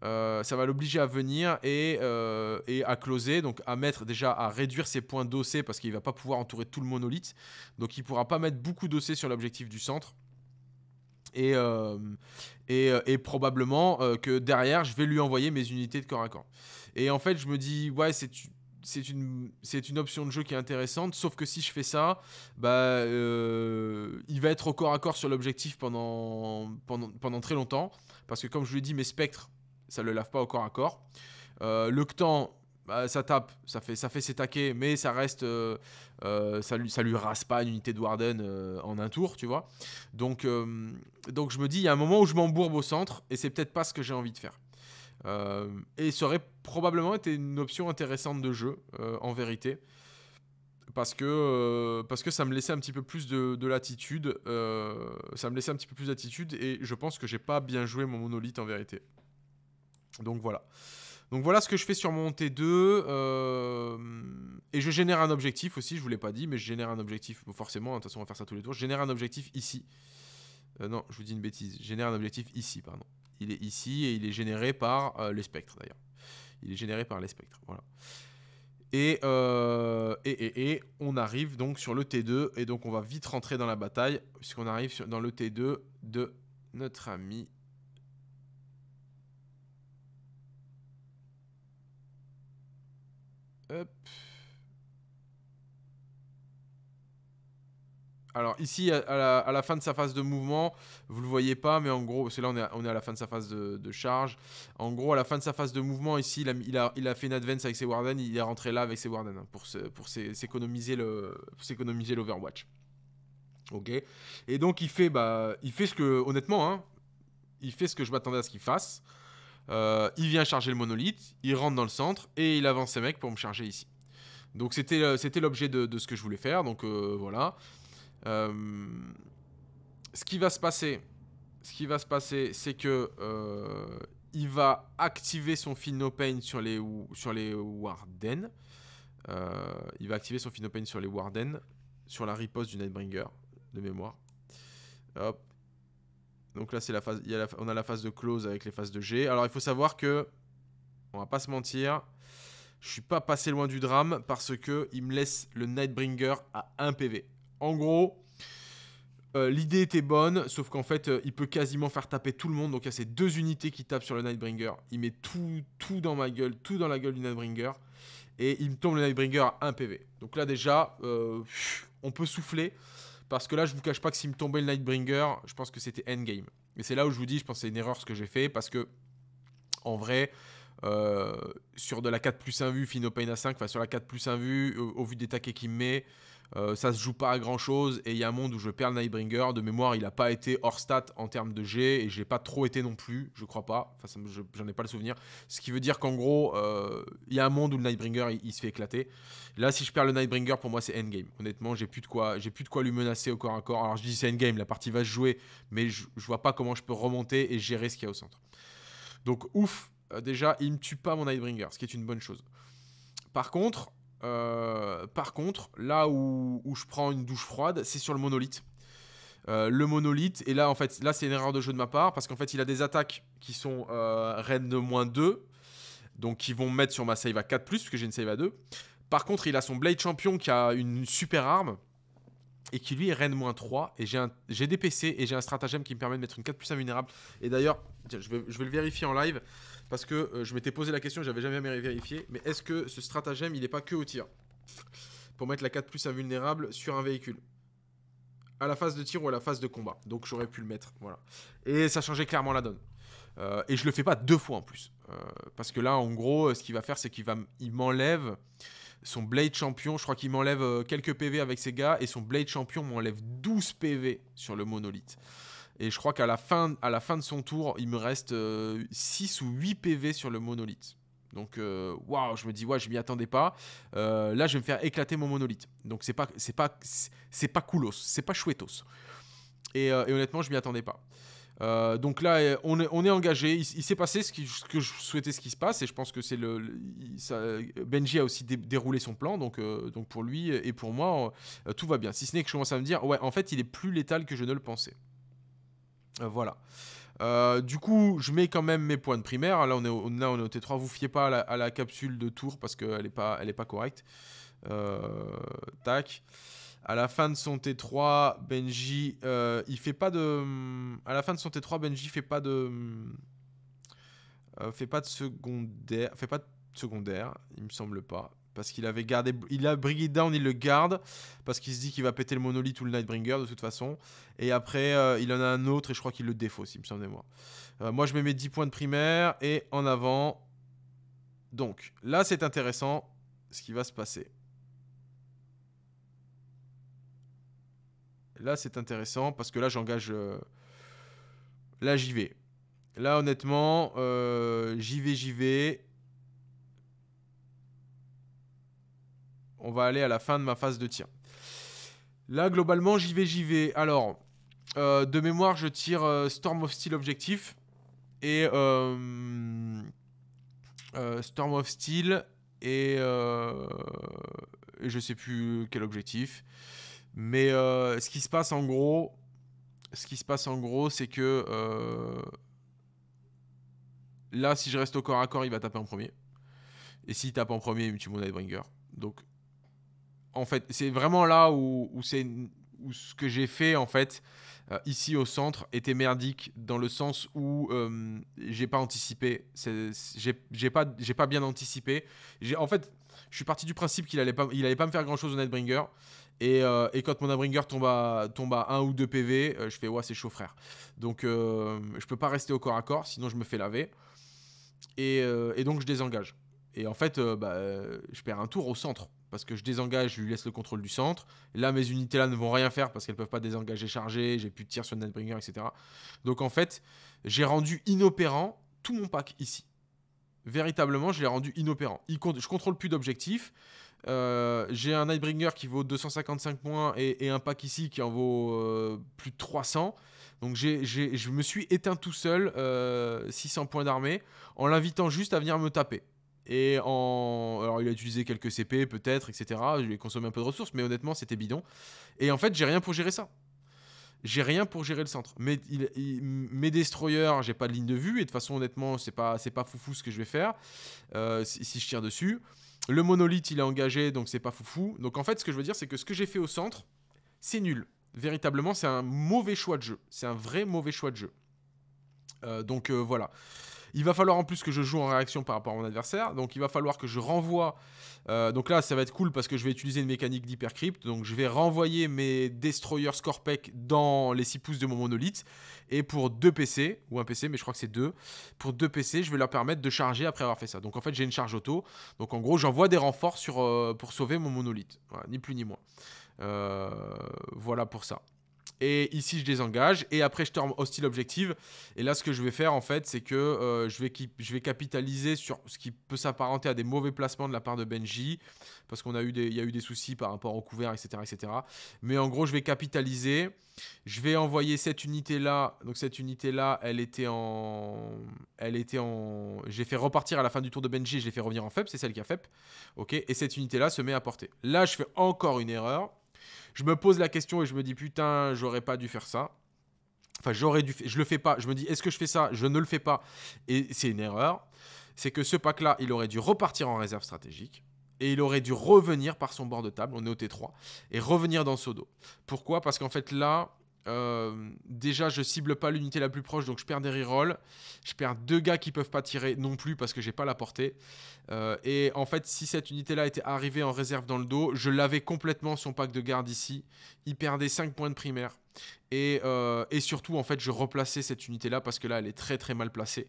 euh, ça va l'obliger à venir euh, et, à closer, donc à mettre déjà à réduire ses points d'OC parce qu'il va pas pouvoir entourer tout le monolithe. Donc il pourra pas mettre beaucoup d'OC sur l'objectif du centre. Et, euh, et, probablement que derrière, je vais lui envoyer mes unités de corps à corps. Et en fait, je me dis, ouais, c'est c'est une, c'est une option de jeu qui est intéressante, sauf que si je fais ça, bah, il va être au corps à corps sur l'objectif pendant, pendant, très longtemps, parce que comme je ai dit, mes spectres ça le lave pas encore à corps. Euh, le temps, bah, ça tape, ça fait, ça fait ses taquets, mais ça reste. Euh, euh, ça, lui, ça lui rase pas une unité de Warden en un tour, tu vois. Donc, donc je me dis, il y a un moment où je m'embourbe au centre, et c'est peut-être pas ce que j'ai envie de faire. et ça aurait probablement été une option intéressante de jeu, en vérité. Parce que, parce que ça me laissait un petit peu plus de, latitude. ça me laissait un petit peu plus d'attitude, et je pense que j'ai pas bien joué mon monolithe en vérité. Donc voilà. Donc voilà ce que je fais sur mon T2. Euh, et je génère un objectif aussi, je vous l'ai pas dit, mais je génère un objectif. forcément, hein, de toute façon, on va faire ça tous les tours. Je génère un objectif ici. Euh, non, je vous dis une bêtise. Je génère un objectif ici, pardon. Il est ici et il est généré par euh, les spectres d'ailleurs. Il est généré par les spectres, voilà. Et, on arrive donc sur le T2. Et donc on va vite rentrer dans la bataille, puisqu'on arrive dans le T2 de notre ami Alors ici, à la, fin de sa phase de mouvement, vous le voyez pas, mais en gros, c'est là on est, à, la fin de sa phase de, charge. En gros, à la fin de sa phase de mouvement, ici, il a, fait une advance avec ses Warden, il est rentré là avec ses Warden hein, pour s'économiser l'Overwatch. Ok Et donc, il fait, bah, ce que, honnêtement, hein, il fait ce que je m'attendais à ce qu'il fasse. Euh, il vient charger le monolithe, il rentre dans le centre et il avance ses mecs pour me charger ici. Donc c'était, euh, l'objet de, ce que je voulais faire. Donc euh, voilà. ce qui va se passer, ce qui va se passer, c'est que il va activer son Finopane sur les sur les Warden. il va activer son Finopane sur les Warden sur la riposte du Nightbringer de mémoire. Hop, donc là, c'est la phase, on a la phase de close avec les phases de G. Alors il faut savoir que, on va pas se mentir, je suis pas passé loin du drame parce que il me laisse le Nightbringer à 1 PV. En gros, euh, l'idée était bonne, sauf qu'en fait, euh, il peut quasiment faire taper tout le monde. Donc il y a ces deux unités qui tapent sur le Nightbringer. Il met tout, dans ma gueule, tout dans la gueule du Nightbringer. Et il me tombe le Nightbringer à 1 PV. Donc là déjà, euh, on peut souffler. Parce que là, je vous cache pas que s'il me tombait le Nightbringer, je pense que c'était endgame. Mais c'est là où je vous dis, je pense que c'est une erreur ce que j'ai fait. Parce que, en vrai, euh, sur de la 4 plus 1 vue, Fino 5, enfin sur la 4 plus 1 vue, au, au vu des taquets qu'il me met, euh, ça se joue pas à grand chose et il y a un monde où je perds le Nightbringer. De mémoire, il a pas été hors stat en termes de G et j'ai pas trop été non plus, je crois pas. Enfin, j'en ai pas le souvenir. Ce qui veut dire qu'en gros, euh, il y a un monde où le Nightbringer il, se fait éclater. Là, si je perds le Nightbringer, pour moi c'est endgame. Honnêtement, j'ai plus de quoi, j'ai plus de quoi lui menacer au corps à corps. Alors je dis c'est endgame, la partie va se jouer, mais je, je vois pas comment je peux remonter et gérer ce qu'il y a au centre. Donc ouf, euh, déjà, il me tue pas mon Nightbringer, ce qui est une bonne chose. Par contre, euh, par contre, là où, je prends une douche froide, c'est sur le monolithe. Euh, le monolithe, et là en fait, là c'est une erreur de jeu de ma part, parce qu'en fait il a des attaques qui sont euh, reine de moins 2, donc qui vont mettre sur ma save à 4, que j'ai une save à 2. Par contre, il a son Blade Champion qui a une super arme, et qui lui est reine moins 3, et j'ai, des PC, et j'ai un stratagème qui me permet de mettre une 4 plus invulnérable. Et d'ailleurs, je vais le vérifier en live, parce que euh, je m'étais posé la question, j'avais jamais vérifié, mais est-ce que ce stratagème, il n'est pas que au tir Pour mettre la 4 plus invulnérable sur un véhicule à la phase de tir ou à la phase de combat. Donc j'aurais pu le mettre, voilà. Et ça changeait clairement la donne. Euh, et je le fais pas deux fois en plus. Euh, parce que là, en gros, ce qu'il va faire, c'est qu'il va, il m'enlève son Blade Champion. Je crois qu'il m'enlève quelques PV avec ses gars. Et son Blade Champion m'enlève 12 PV sur le monolithe. Et je crois qu'à la, fin, à la fin de son tour, il me reste 6 euh, ou 8 PV sur le monolithe. Donc, euh, waouh, je me dis, ouais, je m'y attendais pas. Euh, là, je vais me faire éclater mon monolithe. Donc, c'est pas, c'est pas, c'est pas coolos, c'est pas chouettos. Et, et honnêtement, je m'y attendais pas. donc là, on est, on est engagé. Il, s'est passé ce, que je souhaitais, ce qui se passe, et je pense que c'est le, Benji a aussi déroulé son plan. Donc, donc pour lui et pour moi, tout va bien. Si ce n'est que je commence à me dire, ouais, en fait, il est plus létal que je ne le pensais. Euh, voilà. Euh, du coup, je mets quand même mes points de primaire. Là, on est au, on au T3. Vous fiez pas à la, capsule de tour parce qu'elle n'est pas, elle pas correcte. Euh, tac. À la fin de son T3, Benji, euh, il fait pas de. Hum, à la fin de son T3, Benji fait pas de. Hum, fait pas de secondaire. Fait pas de secondaire, il me semble pas. Parce qu'il avait gardé. Il a brigué Down, il le garde. Parce qu'il se dit qu'il va péter le monolithe ou le Nightbringer de toute façon. Et après, euh, il en a un autre et je crois qu'il le défaut il me semble moi. Euh, moi, je mets mes 10 points de primaire et en avant. Donc, là, c'est intéressant ce qui va se passer. Là, c'est intéressant parce que là, j'engage. la euh, Là, j'y vais. Là, honnêtement, j'y vais, j'y vais. on va aller à la fin de ma phase de tir. Là, globalement, j'y vais, j'y vais. Alors, euh, de mémoire, je tire euh, Storm of Steel objectif. Et euh, Storm of Steel. Et, je sais plus quel objectif. Mais ce qui se passe en gros, ce qui se passe en gros, c'est que là, si je reste au corps à corps, il va taper en premier. Et s'il tape en premier, il me tue mon Nightbringer. Donc en fait, c'est vraiment là où, c'est où ce que j'ai fait en fait euh, ici au centre était merdique dans le sens où euh, j'ai pas anticipé, j'ai pas j'ai pas bien anticipé. En fait, je suis parti du principe qu'il allait pas il allait pas me faire grand chose au Netbringer. Et, euh, et quand mon Netbringer tombe à, tombe 1 ou 2 PV, je fais ouais c'est chaud frère. Donc je peux pas rester au corps à corps, sinon je me fais laver. Et, donc je désengage. Et en fait bah, je perds un tour au centre parce que je désengage, je lui laisse le contrôle du centre. Là, mes unités là ne vont rien faire parce qu'elles peuvent pas désengager, charger, j'ai plus de tir sur Nightbringer, etc. Donc en fait, j'ai rendu inopérant tout mon pack ici. Véritablement, je l'ai rendu inopérant. Il compte, je contrôle plus d'objectifs. Euh, j'ai un Nightbringer qui vaut 255 points et, un pack ici qui en vaut euh, plus de 300. Donc je me suis éteint tout seul, 600 euh, points d'armée, en l'invitant juste à venir me taper. Et en... Alors, il a utilisé quelques CP, peut-être, etc. Je lui ai consommé un peu de ressources, mais honnêtement, c'était bidon. Et en fait, j'ai rien pour gérer ça. J'ai rien pour gérer le centre. Mes, il, destroyers, j'ai pas de ligne de vue. Et de toute façon, honnêtement, c'est pas, pas foufou ce que je vais faire euh, si, je tire dessus. Le monolithe, il est engagé, donc c'est pas foufou. Donc en fait, ce que je veux dire, c'est que ce que j'ai fait au centre, c'est nul. Véritablement, c'est un mauvais choix de jeu. C'est un vrai mauvais choix de jeu. Euh, donc euh, voilà. Il va falloir en plus que je joue en réaction par rapport à mon adversaire. Donc il va falloir que je renvoie. Euh, donc là, ça va être cool parce que je vais utiliser une mécanique d'hypercrypt. Donc je vais renvoyer mes Destroyers scorpec dans les 6 pouces de mon monolithe. Et pour deux PC, ou un PC, mais je crois que c'est deux, pour deux PC, je vais leur permettre de charger après avoir fait ça. Donc en fait, j'ai une charge auto. Donc en gros, j'envoie des renforts sur, euh, pour sauver mon monolithe. ni plus ni moins. Euh, voilà pour ça. Et ici, je désengage. Et après, je termine hostile objective. Et là, ce que je vais faire, en fait, c'est que euh, je, vais capitaliser sur ce qui peut s'apparenter à des mauvais placements de la part de Benji. Parce qu'on a eu des, il y a eu des soucis par rapport au couvert, etc., etc. Mais en gros, je vais capitaliser. Je vais envoyer cette unité-là. Donc, cette unité-là, elle était en. Elle était en. J'ai fait repartir à la fin du tour de Benji. Je l'ai fait revenir en FEP. C'est celle qui a FEP. OK. Et cette unité-là se met à porter. Là, je fais encore une erreur je me pose la question et je me dis putain, j'aurais pas dû faire ça. Enfin, j'aurais dû, je le fais pas. Je me dis, est-ce que je fais ça Je ne le fais pas. Et c'est une erreur. C'est que ce pack-là, il aurait dû repartir en réserve stratégique et il aurait dû revenir par son bord de table, on est au T3, et revenir dans Sodo. Pourquoi Parce qu'en fait là, euh, déjà, je cible pas l'unité la plus proche, donc je perds des rerolls. Je perds deux gars qui peuvent pas tirer non plus parce que j'ai pas la portée. Euh, et en fait, si cette unité-là était arrivée en réserve dans le dos, je l'avais complètement son pack de garde ici. Il perdait 5 points de primaire. Euh, et, surtout, en fait, je replaçais cette unité-là parce que là, elle est très très mal placée.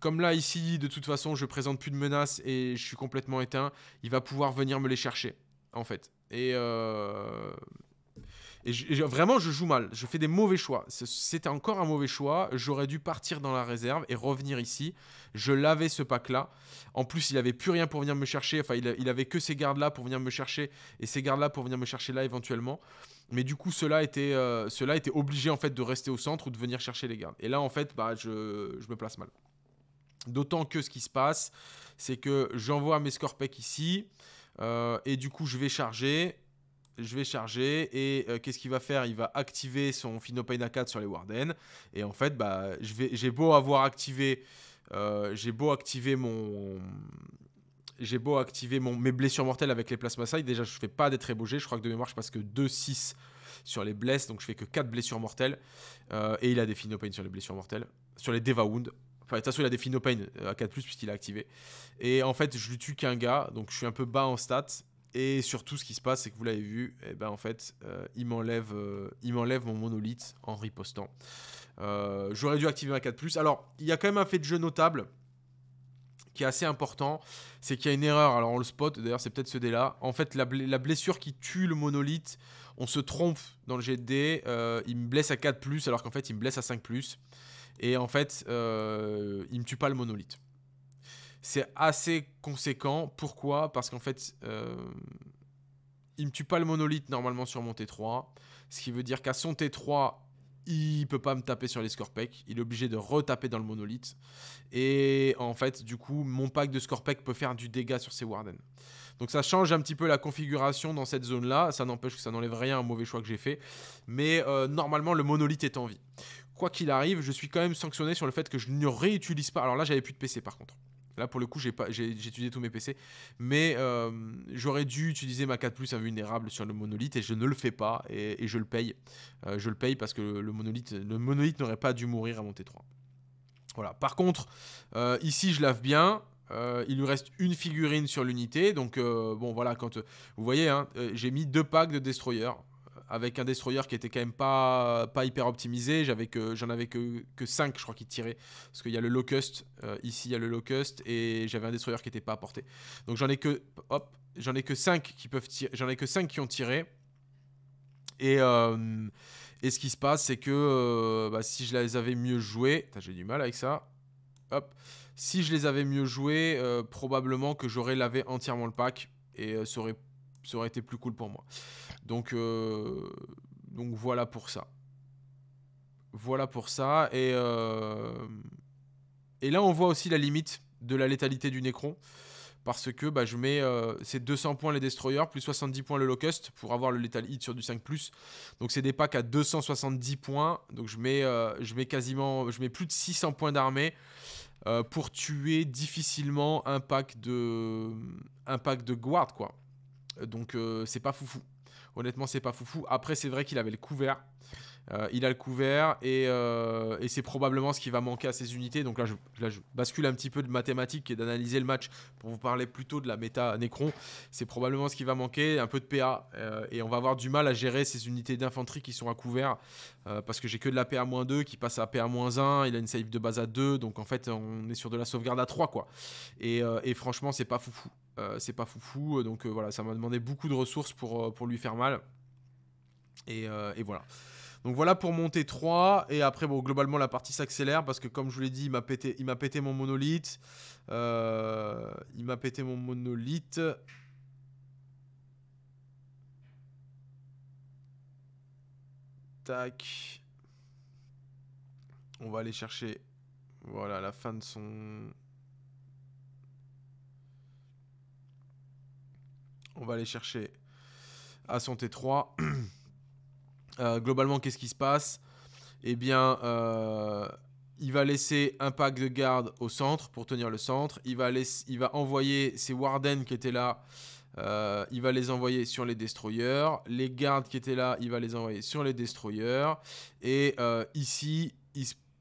Comme là, ici, de toute façon, je présente plus de menaces et je suis complètement éteint, il va pouvoir venir me les chercher, en fait. Et. Et, vraiment, je joue mal. Je fais des mauvais choix. C'était encore un mauvais choix. J'aurais dû partir dans la réserve et revenir ici. Je l'avais ce pack-là. En plus, il n'avait plus rien pour venir me chercher. Enfin, il, il avait que ces gardes-là pour venir me chercher et ces gardes-là pour venir me chercher là éventuellement. Mais du coup, cela était, euh, cela était obligé en fait de rester au centre ou de venir chercher les gardes. Et là, en fait, bah, je, me place mal. D'autant que ce qui se passe, c'est que j'envoie mes scorpecs ici. Euh, et du coup, je vais charger je vais charger et euh, qu'est-ce qu'il va faire Il va activer son a 4 sur les Warden et en fait bah j'ai beau avoir activé euh, j'ai beau activer mon j'ai beau activer mon, mes blessures mortelles avec les plasma side déjà je fais pas des très je crois que de mémoire je passe que 2 6 sur les blesses donc je fais que 4 blessures mortelles euh, et il a des Finopain sur les blessures mortelles sur les Deva Wound Enfin, de toute façon, il a des Finopain à 4 puisqu'il a activé. Et en fait, je lui tue qu'un gars, donc je suis un peu bas en stats. Et surtout, ce qui se passe, c'est que vous l'avez vu, eh ben, en fait, euh, euh, il m'enlève mon monolithe en ripostant. Euh, j'aurais dû activer ma 4+. Alors, il y a quand même un fait de jeu notable qui est assez important, c'est qu'il y a une erreur. Alors, on le spot, d'ailleurs, c'est peut-être ce dé-là. En fait, la, blessure qui tue le monolithe, on se trompe dans le jet de il me blesse à 4+, alors qu'en fait, il me blesse à 5+. Et en fait, il ne me tue pas le monolithe. C'est assez conséquent. Pourquoi Parce qu'en fait, Il euh, il me tue pas le monolithe normalement sur mon T3. Ce qui veut dire qu'à son T3, il peut pas me taper sur les Scorpec. Il est obligé de retaper dans le monolithe. Et en fait, du coup, mon pack de Scorpec peut faire du dégât sur ses Warden. Donc ça change un petit peu la configuration dans cette zone-là. Ça n'empêche que ça n'enlève rien Au mauvais choix que j'ai fait. Mais euh, normalement, le monolithe est en vie. Quoi qu'il arrive, je suis quand même sanctionné sur le fait que je ne réutilise pas. Alors là, j'avais plus de PC par contre. Là, pour le coup, j'ai étudié tous mes PC. Mais euh, j'aurais dû utiliser ma 4 Plus invulnérable sur le monolithe et je ne le fais pas et, je le paye. Euh, je le paye parce que le, monolithe le monolithe n'aurait pas dû mourir à mon T3. Voilà. Par contre, euh, ici, je lave bien. il lui reste une figurine sur l'unité. Donc, bon, voilà, quand vous voyez, hein, j'ai mis deux packs de destroyers avec un destroyer qui était quand même pas, pas hyper optimisé. J'avais que, j'en avais que, que 5, je crois, qui tirait, Parce qu'il y a le locust, euh, ici il y a le locust, et j'avais un destroyer qui n'était pas à Donc j'en ai que, hop, j'en ai que 5 qui peuvent j'en ai que qui ont tiré. Euh, et, ce qui se passe, c'est que euh, bah, si je les avais mieux joués, j'ai du mal avec ça. Hop. Si je les avais mieux joués, probablement que j'aurais lavé entièrement le pack et ça aurait ça aurait été plus cool pour moi. Donc, euh, donc voilà pour ça. Voilà pour ça. Et, euh, et là, on voit aussi la limite de la létalité du Necron. Parce que bah, je mets euh, ces 200 points les Destroyers, plus 70 points le Locust, pour avoir le Lethal Hit sur du 5. Donc c'est des packs à 270 points. Donc je mets, je mets quasiment. Je mets plus de 600 points d'armée. pour tuer difficilement un pack de un pack de guard quoi. Donc euh, c'est pas foufou. Honnêtement, c'est pas foufou. Après, c'est vrai qu'il avait le couvert. Euh, il a le couvert euh, et, c'est probablement ce qui va manquer à ses unités. Donc là je, bascule un petit peu de mathématiques et d'analyser le match pour vous parler plutôt de la méta Necron. C'est probablement ce qui va manquer, un peu de PA. Euh, et on va avoir du mal à gérer ces unités d'infanterie qui sont à couvert parce que j'ai que de la PA-2 qui passe à PA-1. Il a une save de base à 2. Donc en fait, on est sur de la sauvegarde à 3. Quoi. Et, franchement, c'est pas foufou. c'est pas foufou. Donc voilà, ça m'a demandé beaucoup de ressources pour, pour lui faire mal. Et, et voilà. Donc voilà pour monter 3. Et après, bon, globalement, la partie s'accélère parce que, comme je vous l'ai dit, il m'a pété, pété mon monolithe. Euh, il m'a pété mon monolithe. Tac. On va aller chercher. Voilà, la fin de son... On va aller chercher à son T3. Euh, globalement, qu'est-ce qui se passe Eh bien, euh, il va laisser un pack de gardes au centre pour tenir le centre. Il va, il va envoyer ses Warden qui étaient là. Euh, il va les envoyer sur les destroyers. Les gardes qui étaient là, il va les envoyer sur les destroyers. Et ici,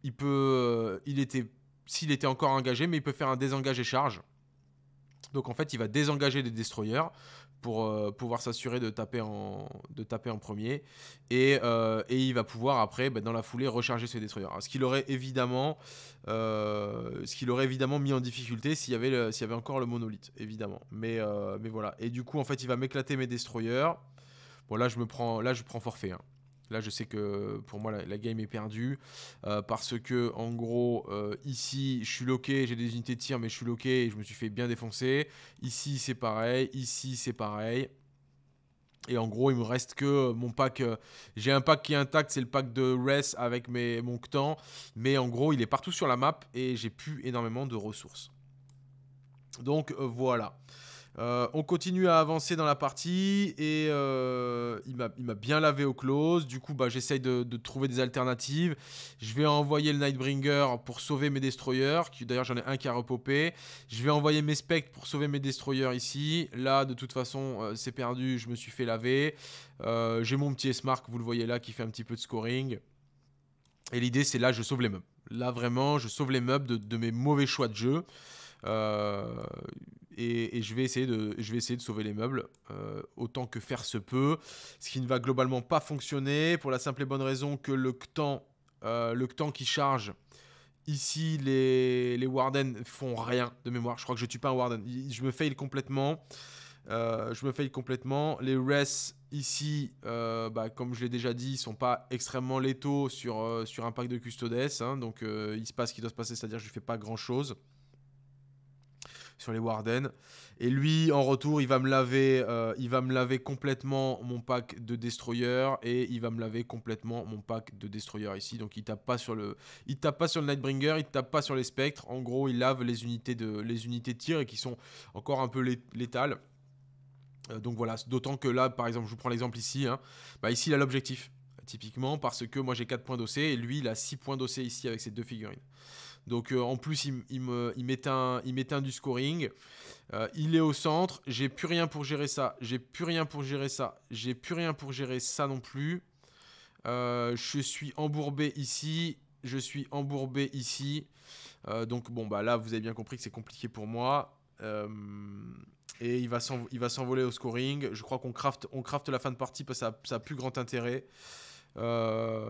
il, peut, il était, s'il était encore engagé, mais il peut faire un désengage charge. Donc en fait, il va désengager des destroyers pour euh, pouvoir s'assurer de, taper en, de taper en premier. Et, euh, il va pouvoir après, bah, dans la foulée, recharger ses destroyer. ce qu'il aurait, évidemment, euh, ce évidemment mis en difficulté s'il y, avait s'il avait encore le monolithe, évidemment. Mais, mais voilà. Et du coup, en fait, il va m'éclater mes destroyers. Bon, là, je, me prends, là, je prends forfait. Hein. Là, je sais que pour moi, la, game est perdue. Euh, parce que, en gros, euh, ici, je suis loqué, j'ai des unités de tir, mais je suis loqué et je me suis fait bien défoncer. Ici, c'est pareil. Ici, c'est pareil. Et en gros, il me reste que mon pack. Euh, j'ai un pack qui est intact, c'est le pack de Res avec mes, mon Ctan. Mais en gros, il est partout sur la map et j'ai plus énormément de ressources. Donc voilà. Euh, on continue à avancer dans la partie et euh, il m'a bien lavé au close. Du coup, bah, j'essaye de, trouver des alternatives. Je vais envoyer le Nightbringer pour sauver mes destroyers. D'ailleurs, j'en ai un qui a repopé. Je vais envoyer mes spectres pour sauver mes destroyers ici. Là, de toute façon, euh, c'est perdu. Je me suis fait laver. J'ai mon petit s vous le voyez là, qui fait un petit peu de scoring. Et l'idée, c'est là, je sauve les meubles. Là, vraiment, je sauve les meubles de, de mes mauvais choix de jeu. Euh, et, je, vais essayer de, je vais essayer de sauver les meubles euh, autant que faire se peut. Ce qui ne va globalement pas fonctionner pour la simple et bonne raison que le temps, euh, qui charge ici, les, les Warden font rien de mémoire. Je crois que je tue pas un Warden. Je me fail complètement. Euh, je me complètement. Les rests ici, bah, comme je l'ai déjà dit, ils sont pas extrêmement létaux sur, un pack de custodes. Hein. donc il se passe ce qui doit se passer, c'est-à-dire je ne fais pas grand-chose sur les Warden. Et lui, en retour, il va me laver, euh, il va me laver complètement mon pack de Destroyer et il va me laver complètement mon pack de Destroyer ici. Donc il tape pas sur le, il tape pas sur le Nightbringer, il tape pas sur les Spectres. En gros, il lave les unités de, les unités tir et qui sont encore un peu létales. Euh, donc voilà, d'autant que là, par exemple, je vous prends l'exemple ici. Hein. bah ici, il a l'objectif typiquement parce que moi j'ai 4 points d'OC et lui il a 6 points d'OC ici avec ses deux figurines. Donc euh, en plus, il, m'éteint du scoring. Euh, il est au centre. J'ai plus rien pour gérer ça. J'ai plus rien pour gérer ça. J'ai plus rien pour gérer ça non plus. Euh, je suis embourbé ici. Je suis embourbé ici. donc bon, bah là, vous avez bien compris que c'est compliqué pour moi. et il va s'envoler au scoring. Je crois qu'on craft, on craft la fin de partie parce que ça n'a plus grand intérêt. Euh,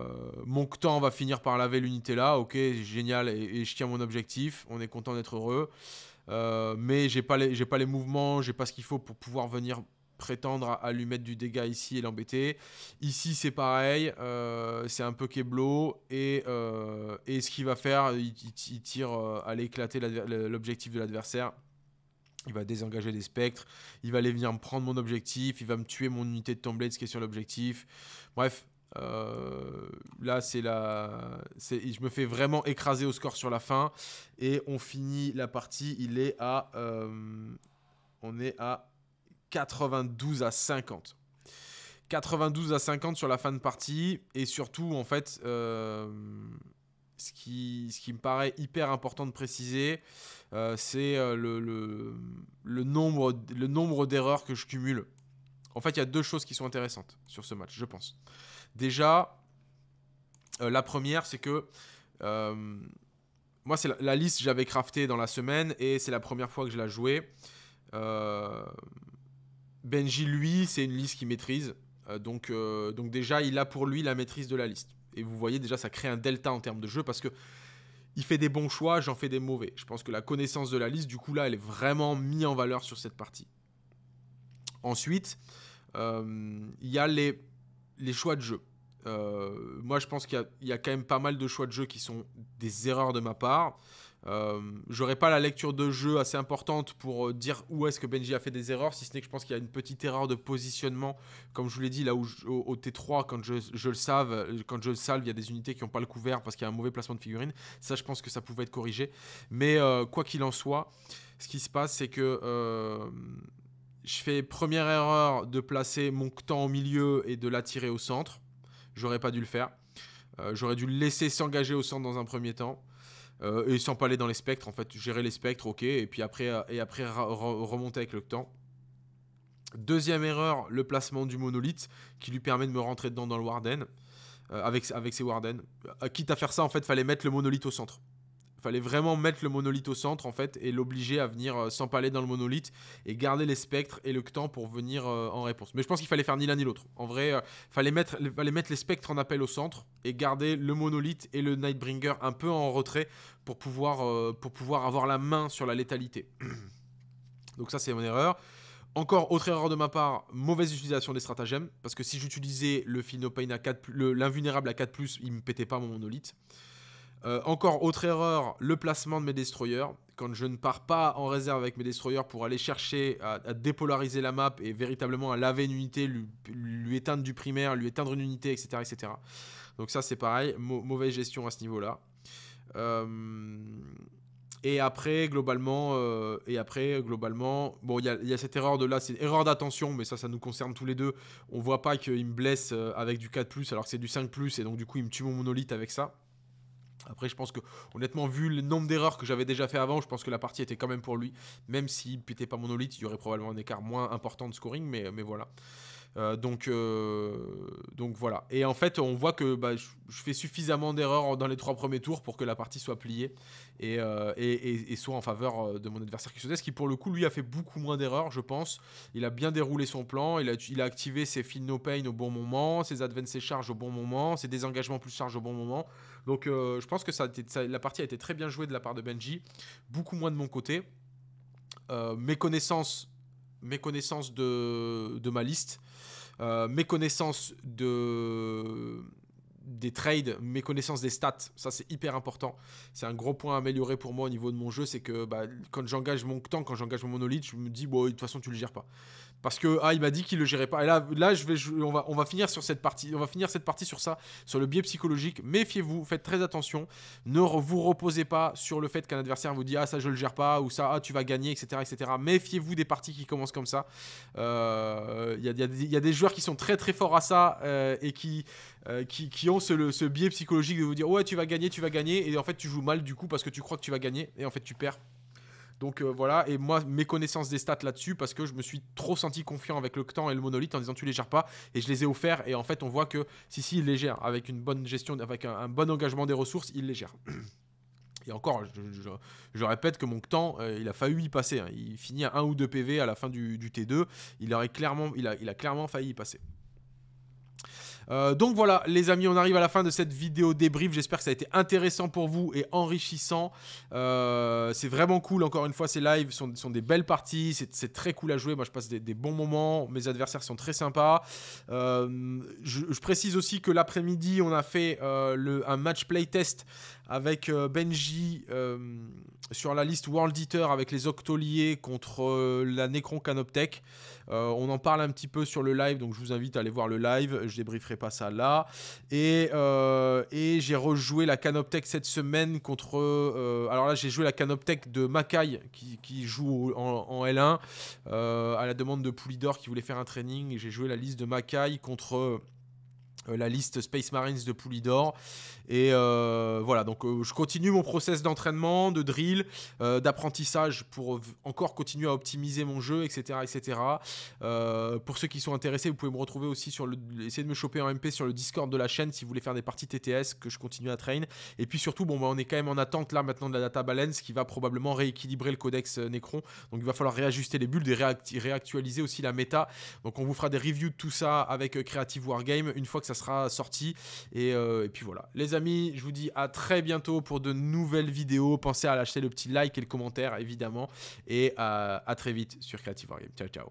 mon temps va finir par laver l'unité là, ok, génial, et, je tiens mon objectif, on est content d'être heureux. Euh, mais j'ai pas les, pas les mouvements, j'ai pas ce qu'il faut pour pouvoir venir prétendre à, lui mettre du dégât ici et l'embêter. Ici c'est pareil, euh, c'est un peu Keblo euh, et, ce qu'il va faire, il, tire à l'éclater l'objectif de l'adversaire. Il va désengager des spectres, il va aller venir me prendre mon objectif, il va me tuer mon unité de Tomblade, ce qui est sur l'objectif. Bref, euh, là, c'est la. Je me fais vraiment écraser au score sur la fin. Et on finit la partie. Il est à. Euh, on est à 92 à 50. 92 à 50 sur la fin de partie. Et surtout, en fait, euh, ce, qui, me paraît hyper important de préciser, c'est le, le nombre, le nombre d'erreurs que je cumule. En fait, il y a deux choses qui sont intéressantes sur ce match, je pense. Déjà, euh, la première, c'est que euh, moi, c'est la, liste que j'avais craftée dans la semaine et c'est la première fois que je la jouais. Euh, Benji, lui, c'est une liste qu'il maîtrise. donc, donc déjà, il a pour lui la maîtrise de la liste. Et vous voyez déjà, ça crée un delta en termes de jeu parce que il fait des bons choix, j'en fais des mauvais. Je pense que la connaissance de la liste, du coup, là, elle est vraiment mise en valeur sur cette partie. Ensuite, il y a les les choix de jeu. Euh, moi, je pense qu'il y, a quand même pas mal de choix de jeu qui sont des erreurs de ma part. Je euh, J'aurais pas la lecture de jeu assez importante pour euh, dire où est-ce que Benji a fait des erreurs, si ce n'est que je pense qu'il y a une petite erreur de positionnement. Comme je vous l'ai dit, là où au, T3, quand je, le salve, quand je salve, il y a des unités qui n'ont pas le couvert parce qu'il y a un mauvais placement de figurine. Ça, je pense que ça pouvait être corrigé. Mais quoi qu'il en soit, ce qui se passe, c'est que je fais première erreur de placer mon temps au milieu et de l'attirer au centre. J'aurais pas dû le faire. Euh, j'aurais dû le laisser s'engager au centre dans un premier temps. Euh, et sans aller dans les spectres, en fait, gérer les spectres, ok, et puis après, euh, et après remonter avec le temps. Deuxième erreur, le placement du monolithe qui lui permet de me rentrer dedans dans le Warden, avec, avec ses Warden. quitte à faire ça, en fait, fallait mettre le monolithe au centre fallait vraiment mettre le monolithe au centre en fait et l'obliger à venir euh, s'empaler dans le monolithe et garder les spectres et le temps pour venir euh, en réponse. Mais je pense qu'il fallait faire ni l'un ni l'autre. En vrai, euh, il fallait mettre les spectres en appel au centre et garder le monolithe et le Nightbringer un peu en retrait pour pouvoir avoir la main sur la létalité. Donc ça c'est mon erreur. Encore autre erreur de ma part, mauvaise utilisation des stratagèmes parce que si j'utilisais le à 4 l'invulnérable à 4 il me pétait pas mon monolithe. Euh, encore autre erreur, le placement de mes destroyers. Quand je ne pars pas en réserve avec mes destroyers pour aller chercher à, dépolariser la map et véritablement à laver une unité, lui, éteindre du primaire, lui éteindre une unité, etc. etc. Donc ça c'est pareil, mauvaise gestion à ce niveau-là. Euh, et après, globalement, euh, et après, globalement, bon, il y, a cette erreur de là, c'est une erreur d'attention, mais ça, ça nous concerne tous les deux. On voit pas qu'il me blesse avec du 4, alors que c'est du 5, et donc du coup, il me tue mon monolithe avec ça. Après, je pense que, honnêtement, vu le nombre d'erreurs que j'avais déjà fait avant, je pense que la partie était quand même pour lui. Même s'il ne pétait pas monolithe, il y aurait probablement un écart moins important de scoring, mais, mais voilà. Euh, donc, euh, donc voilà. Et en fait, on voit que bah, je, fais suffisamment d'erreurs dans les trois premiers tours pour que la partie soit pliée et, euh, soit en faveur de mon adversaire Custodes, qui pour le coup, lui, a fait beaucoup moins d'erreurs, je pense. Il a bien déroulé son plan, il a, activé ses feel no pain au bon moment, ses advance et charge au bon moment, ses désengagements plus charge au bon moment. Donc je pense que la partie a été très bien jouée de la part de Benji, beaucoup moins de mon côté. mes connaissances, mes connaissances de ma liste euh, mes connaissances de des trades, mes connaissances des stats, ça c'est hyper important. C'est un gros point à améliorer pour moi au niveau de mon jeu, c'est que bah, quand j'engage mon temps, quand j'engage mon knowledge, je me dis, bon, de toute façon tu le gères pas. Parce que ah, il m'a dit qu'il le gérait pas. Et là, là je vais, on, va, on va finir sur cette partie. On va finir cette partie sur ça, sur le biais psychologique. Méfiez-vous, faites très attention. Ne vous reposez pas sur le fait qu'un adversaire vous dit ah ça je le gère pas ou ça ah, tu vas gagner, etc., etc. Méfiez-vous des parties qui commencent comme ça. Il euh, y, a, des joueurs qui sont très très forts à ça euh, et euh, qui, qui, ont ce, ce biais psychologique de vous dire ouais tu vas gagner, tu vas gagner et en fait tu joues mal du coup parce que tu crois que tu vas gagner et en fait tu perds donc euh, voilà, et moi, mes connaissances des stats là-dessus, parce que je me suis trop senti confiant avec le temps et le monolithe en disant tu les gères pas, et je les ai offerts, et en fait, on voit que si, si, il gère avec une bonne gestion, avec un, bon engagement des ressources, il les gère. Et encore, je, répète que mon temps, euh, il a failli y passer. Hein. Il finit à 1 ou 2 PV à la fin du, T2. Il, aurait clairement, il a clairement failli y passer. Euh, donc voilà, les amis, on arrive à la fin de cette vidéo débrief. J'espère que ça a été intéressant pour vous et enrichissant. Euh, c'est vraiment cool. Encore une fois, ces lives sont, des belles parties. C'est très cool à jouer. Moi, je passe des, bons moments. Mes adversaires sont très sympas. Euh, je, précise aussi que l'après-midi, on a fait le, un match play test avec euh, Benji euh, sur la liste World Eater avec les Octoliers contre euh, la Necron Canoptech. on en parle un petit peu sur le live, donc je vous invite à aller voir le live. Je débrieferai pas ça là. Et, j'ai rejoué la Canoptech cette semaine contre. alors là, j'ai joué la Canoptech de Makai qui, joue en, en L1 à la demande de Poulidor qui voulait faire un training. J'ai joué la liste de Makai contre. Euh, la liste Space Marines de Poulidor. Et euh, voilà, donc euh, je continue mon process d'entraînement, de drill, d'apprentissage pour encore continuer à optimiser mon jeu, etc. etc. pour ceux qui sont intéressés, vous pouvez me retrouver aussi sur le. Essayez de me choper en MP sur le Discord de la chaîne si vous voulez faire des parties TTS que je continue à train. Et puis surtout, bon, bah, on est quand même en attente là maintenant de la data balance qui va probablement rééquilibrer le codex Necron. Donc il va falloir réajuster les bulles et réactualiser aussi la méta. Donc on vous fera des reviews de tout ça avec Creative Wargame une fois que ça sera sorti. Euh, et, puis voilà. Les amis, je vous dis à très bientôt pour de nouvelles vidéos. Pensez à lâcher le petit like et le commentaire, évidemment. Et euh, à, très vite sur Creative War Ciao, ciao.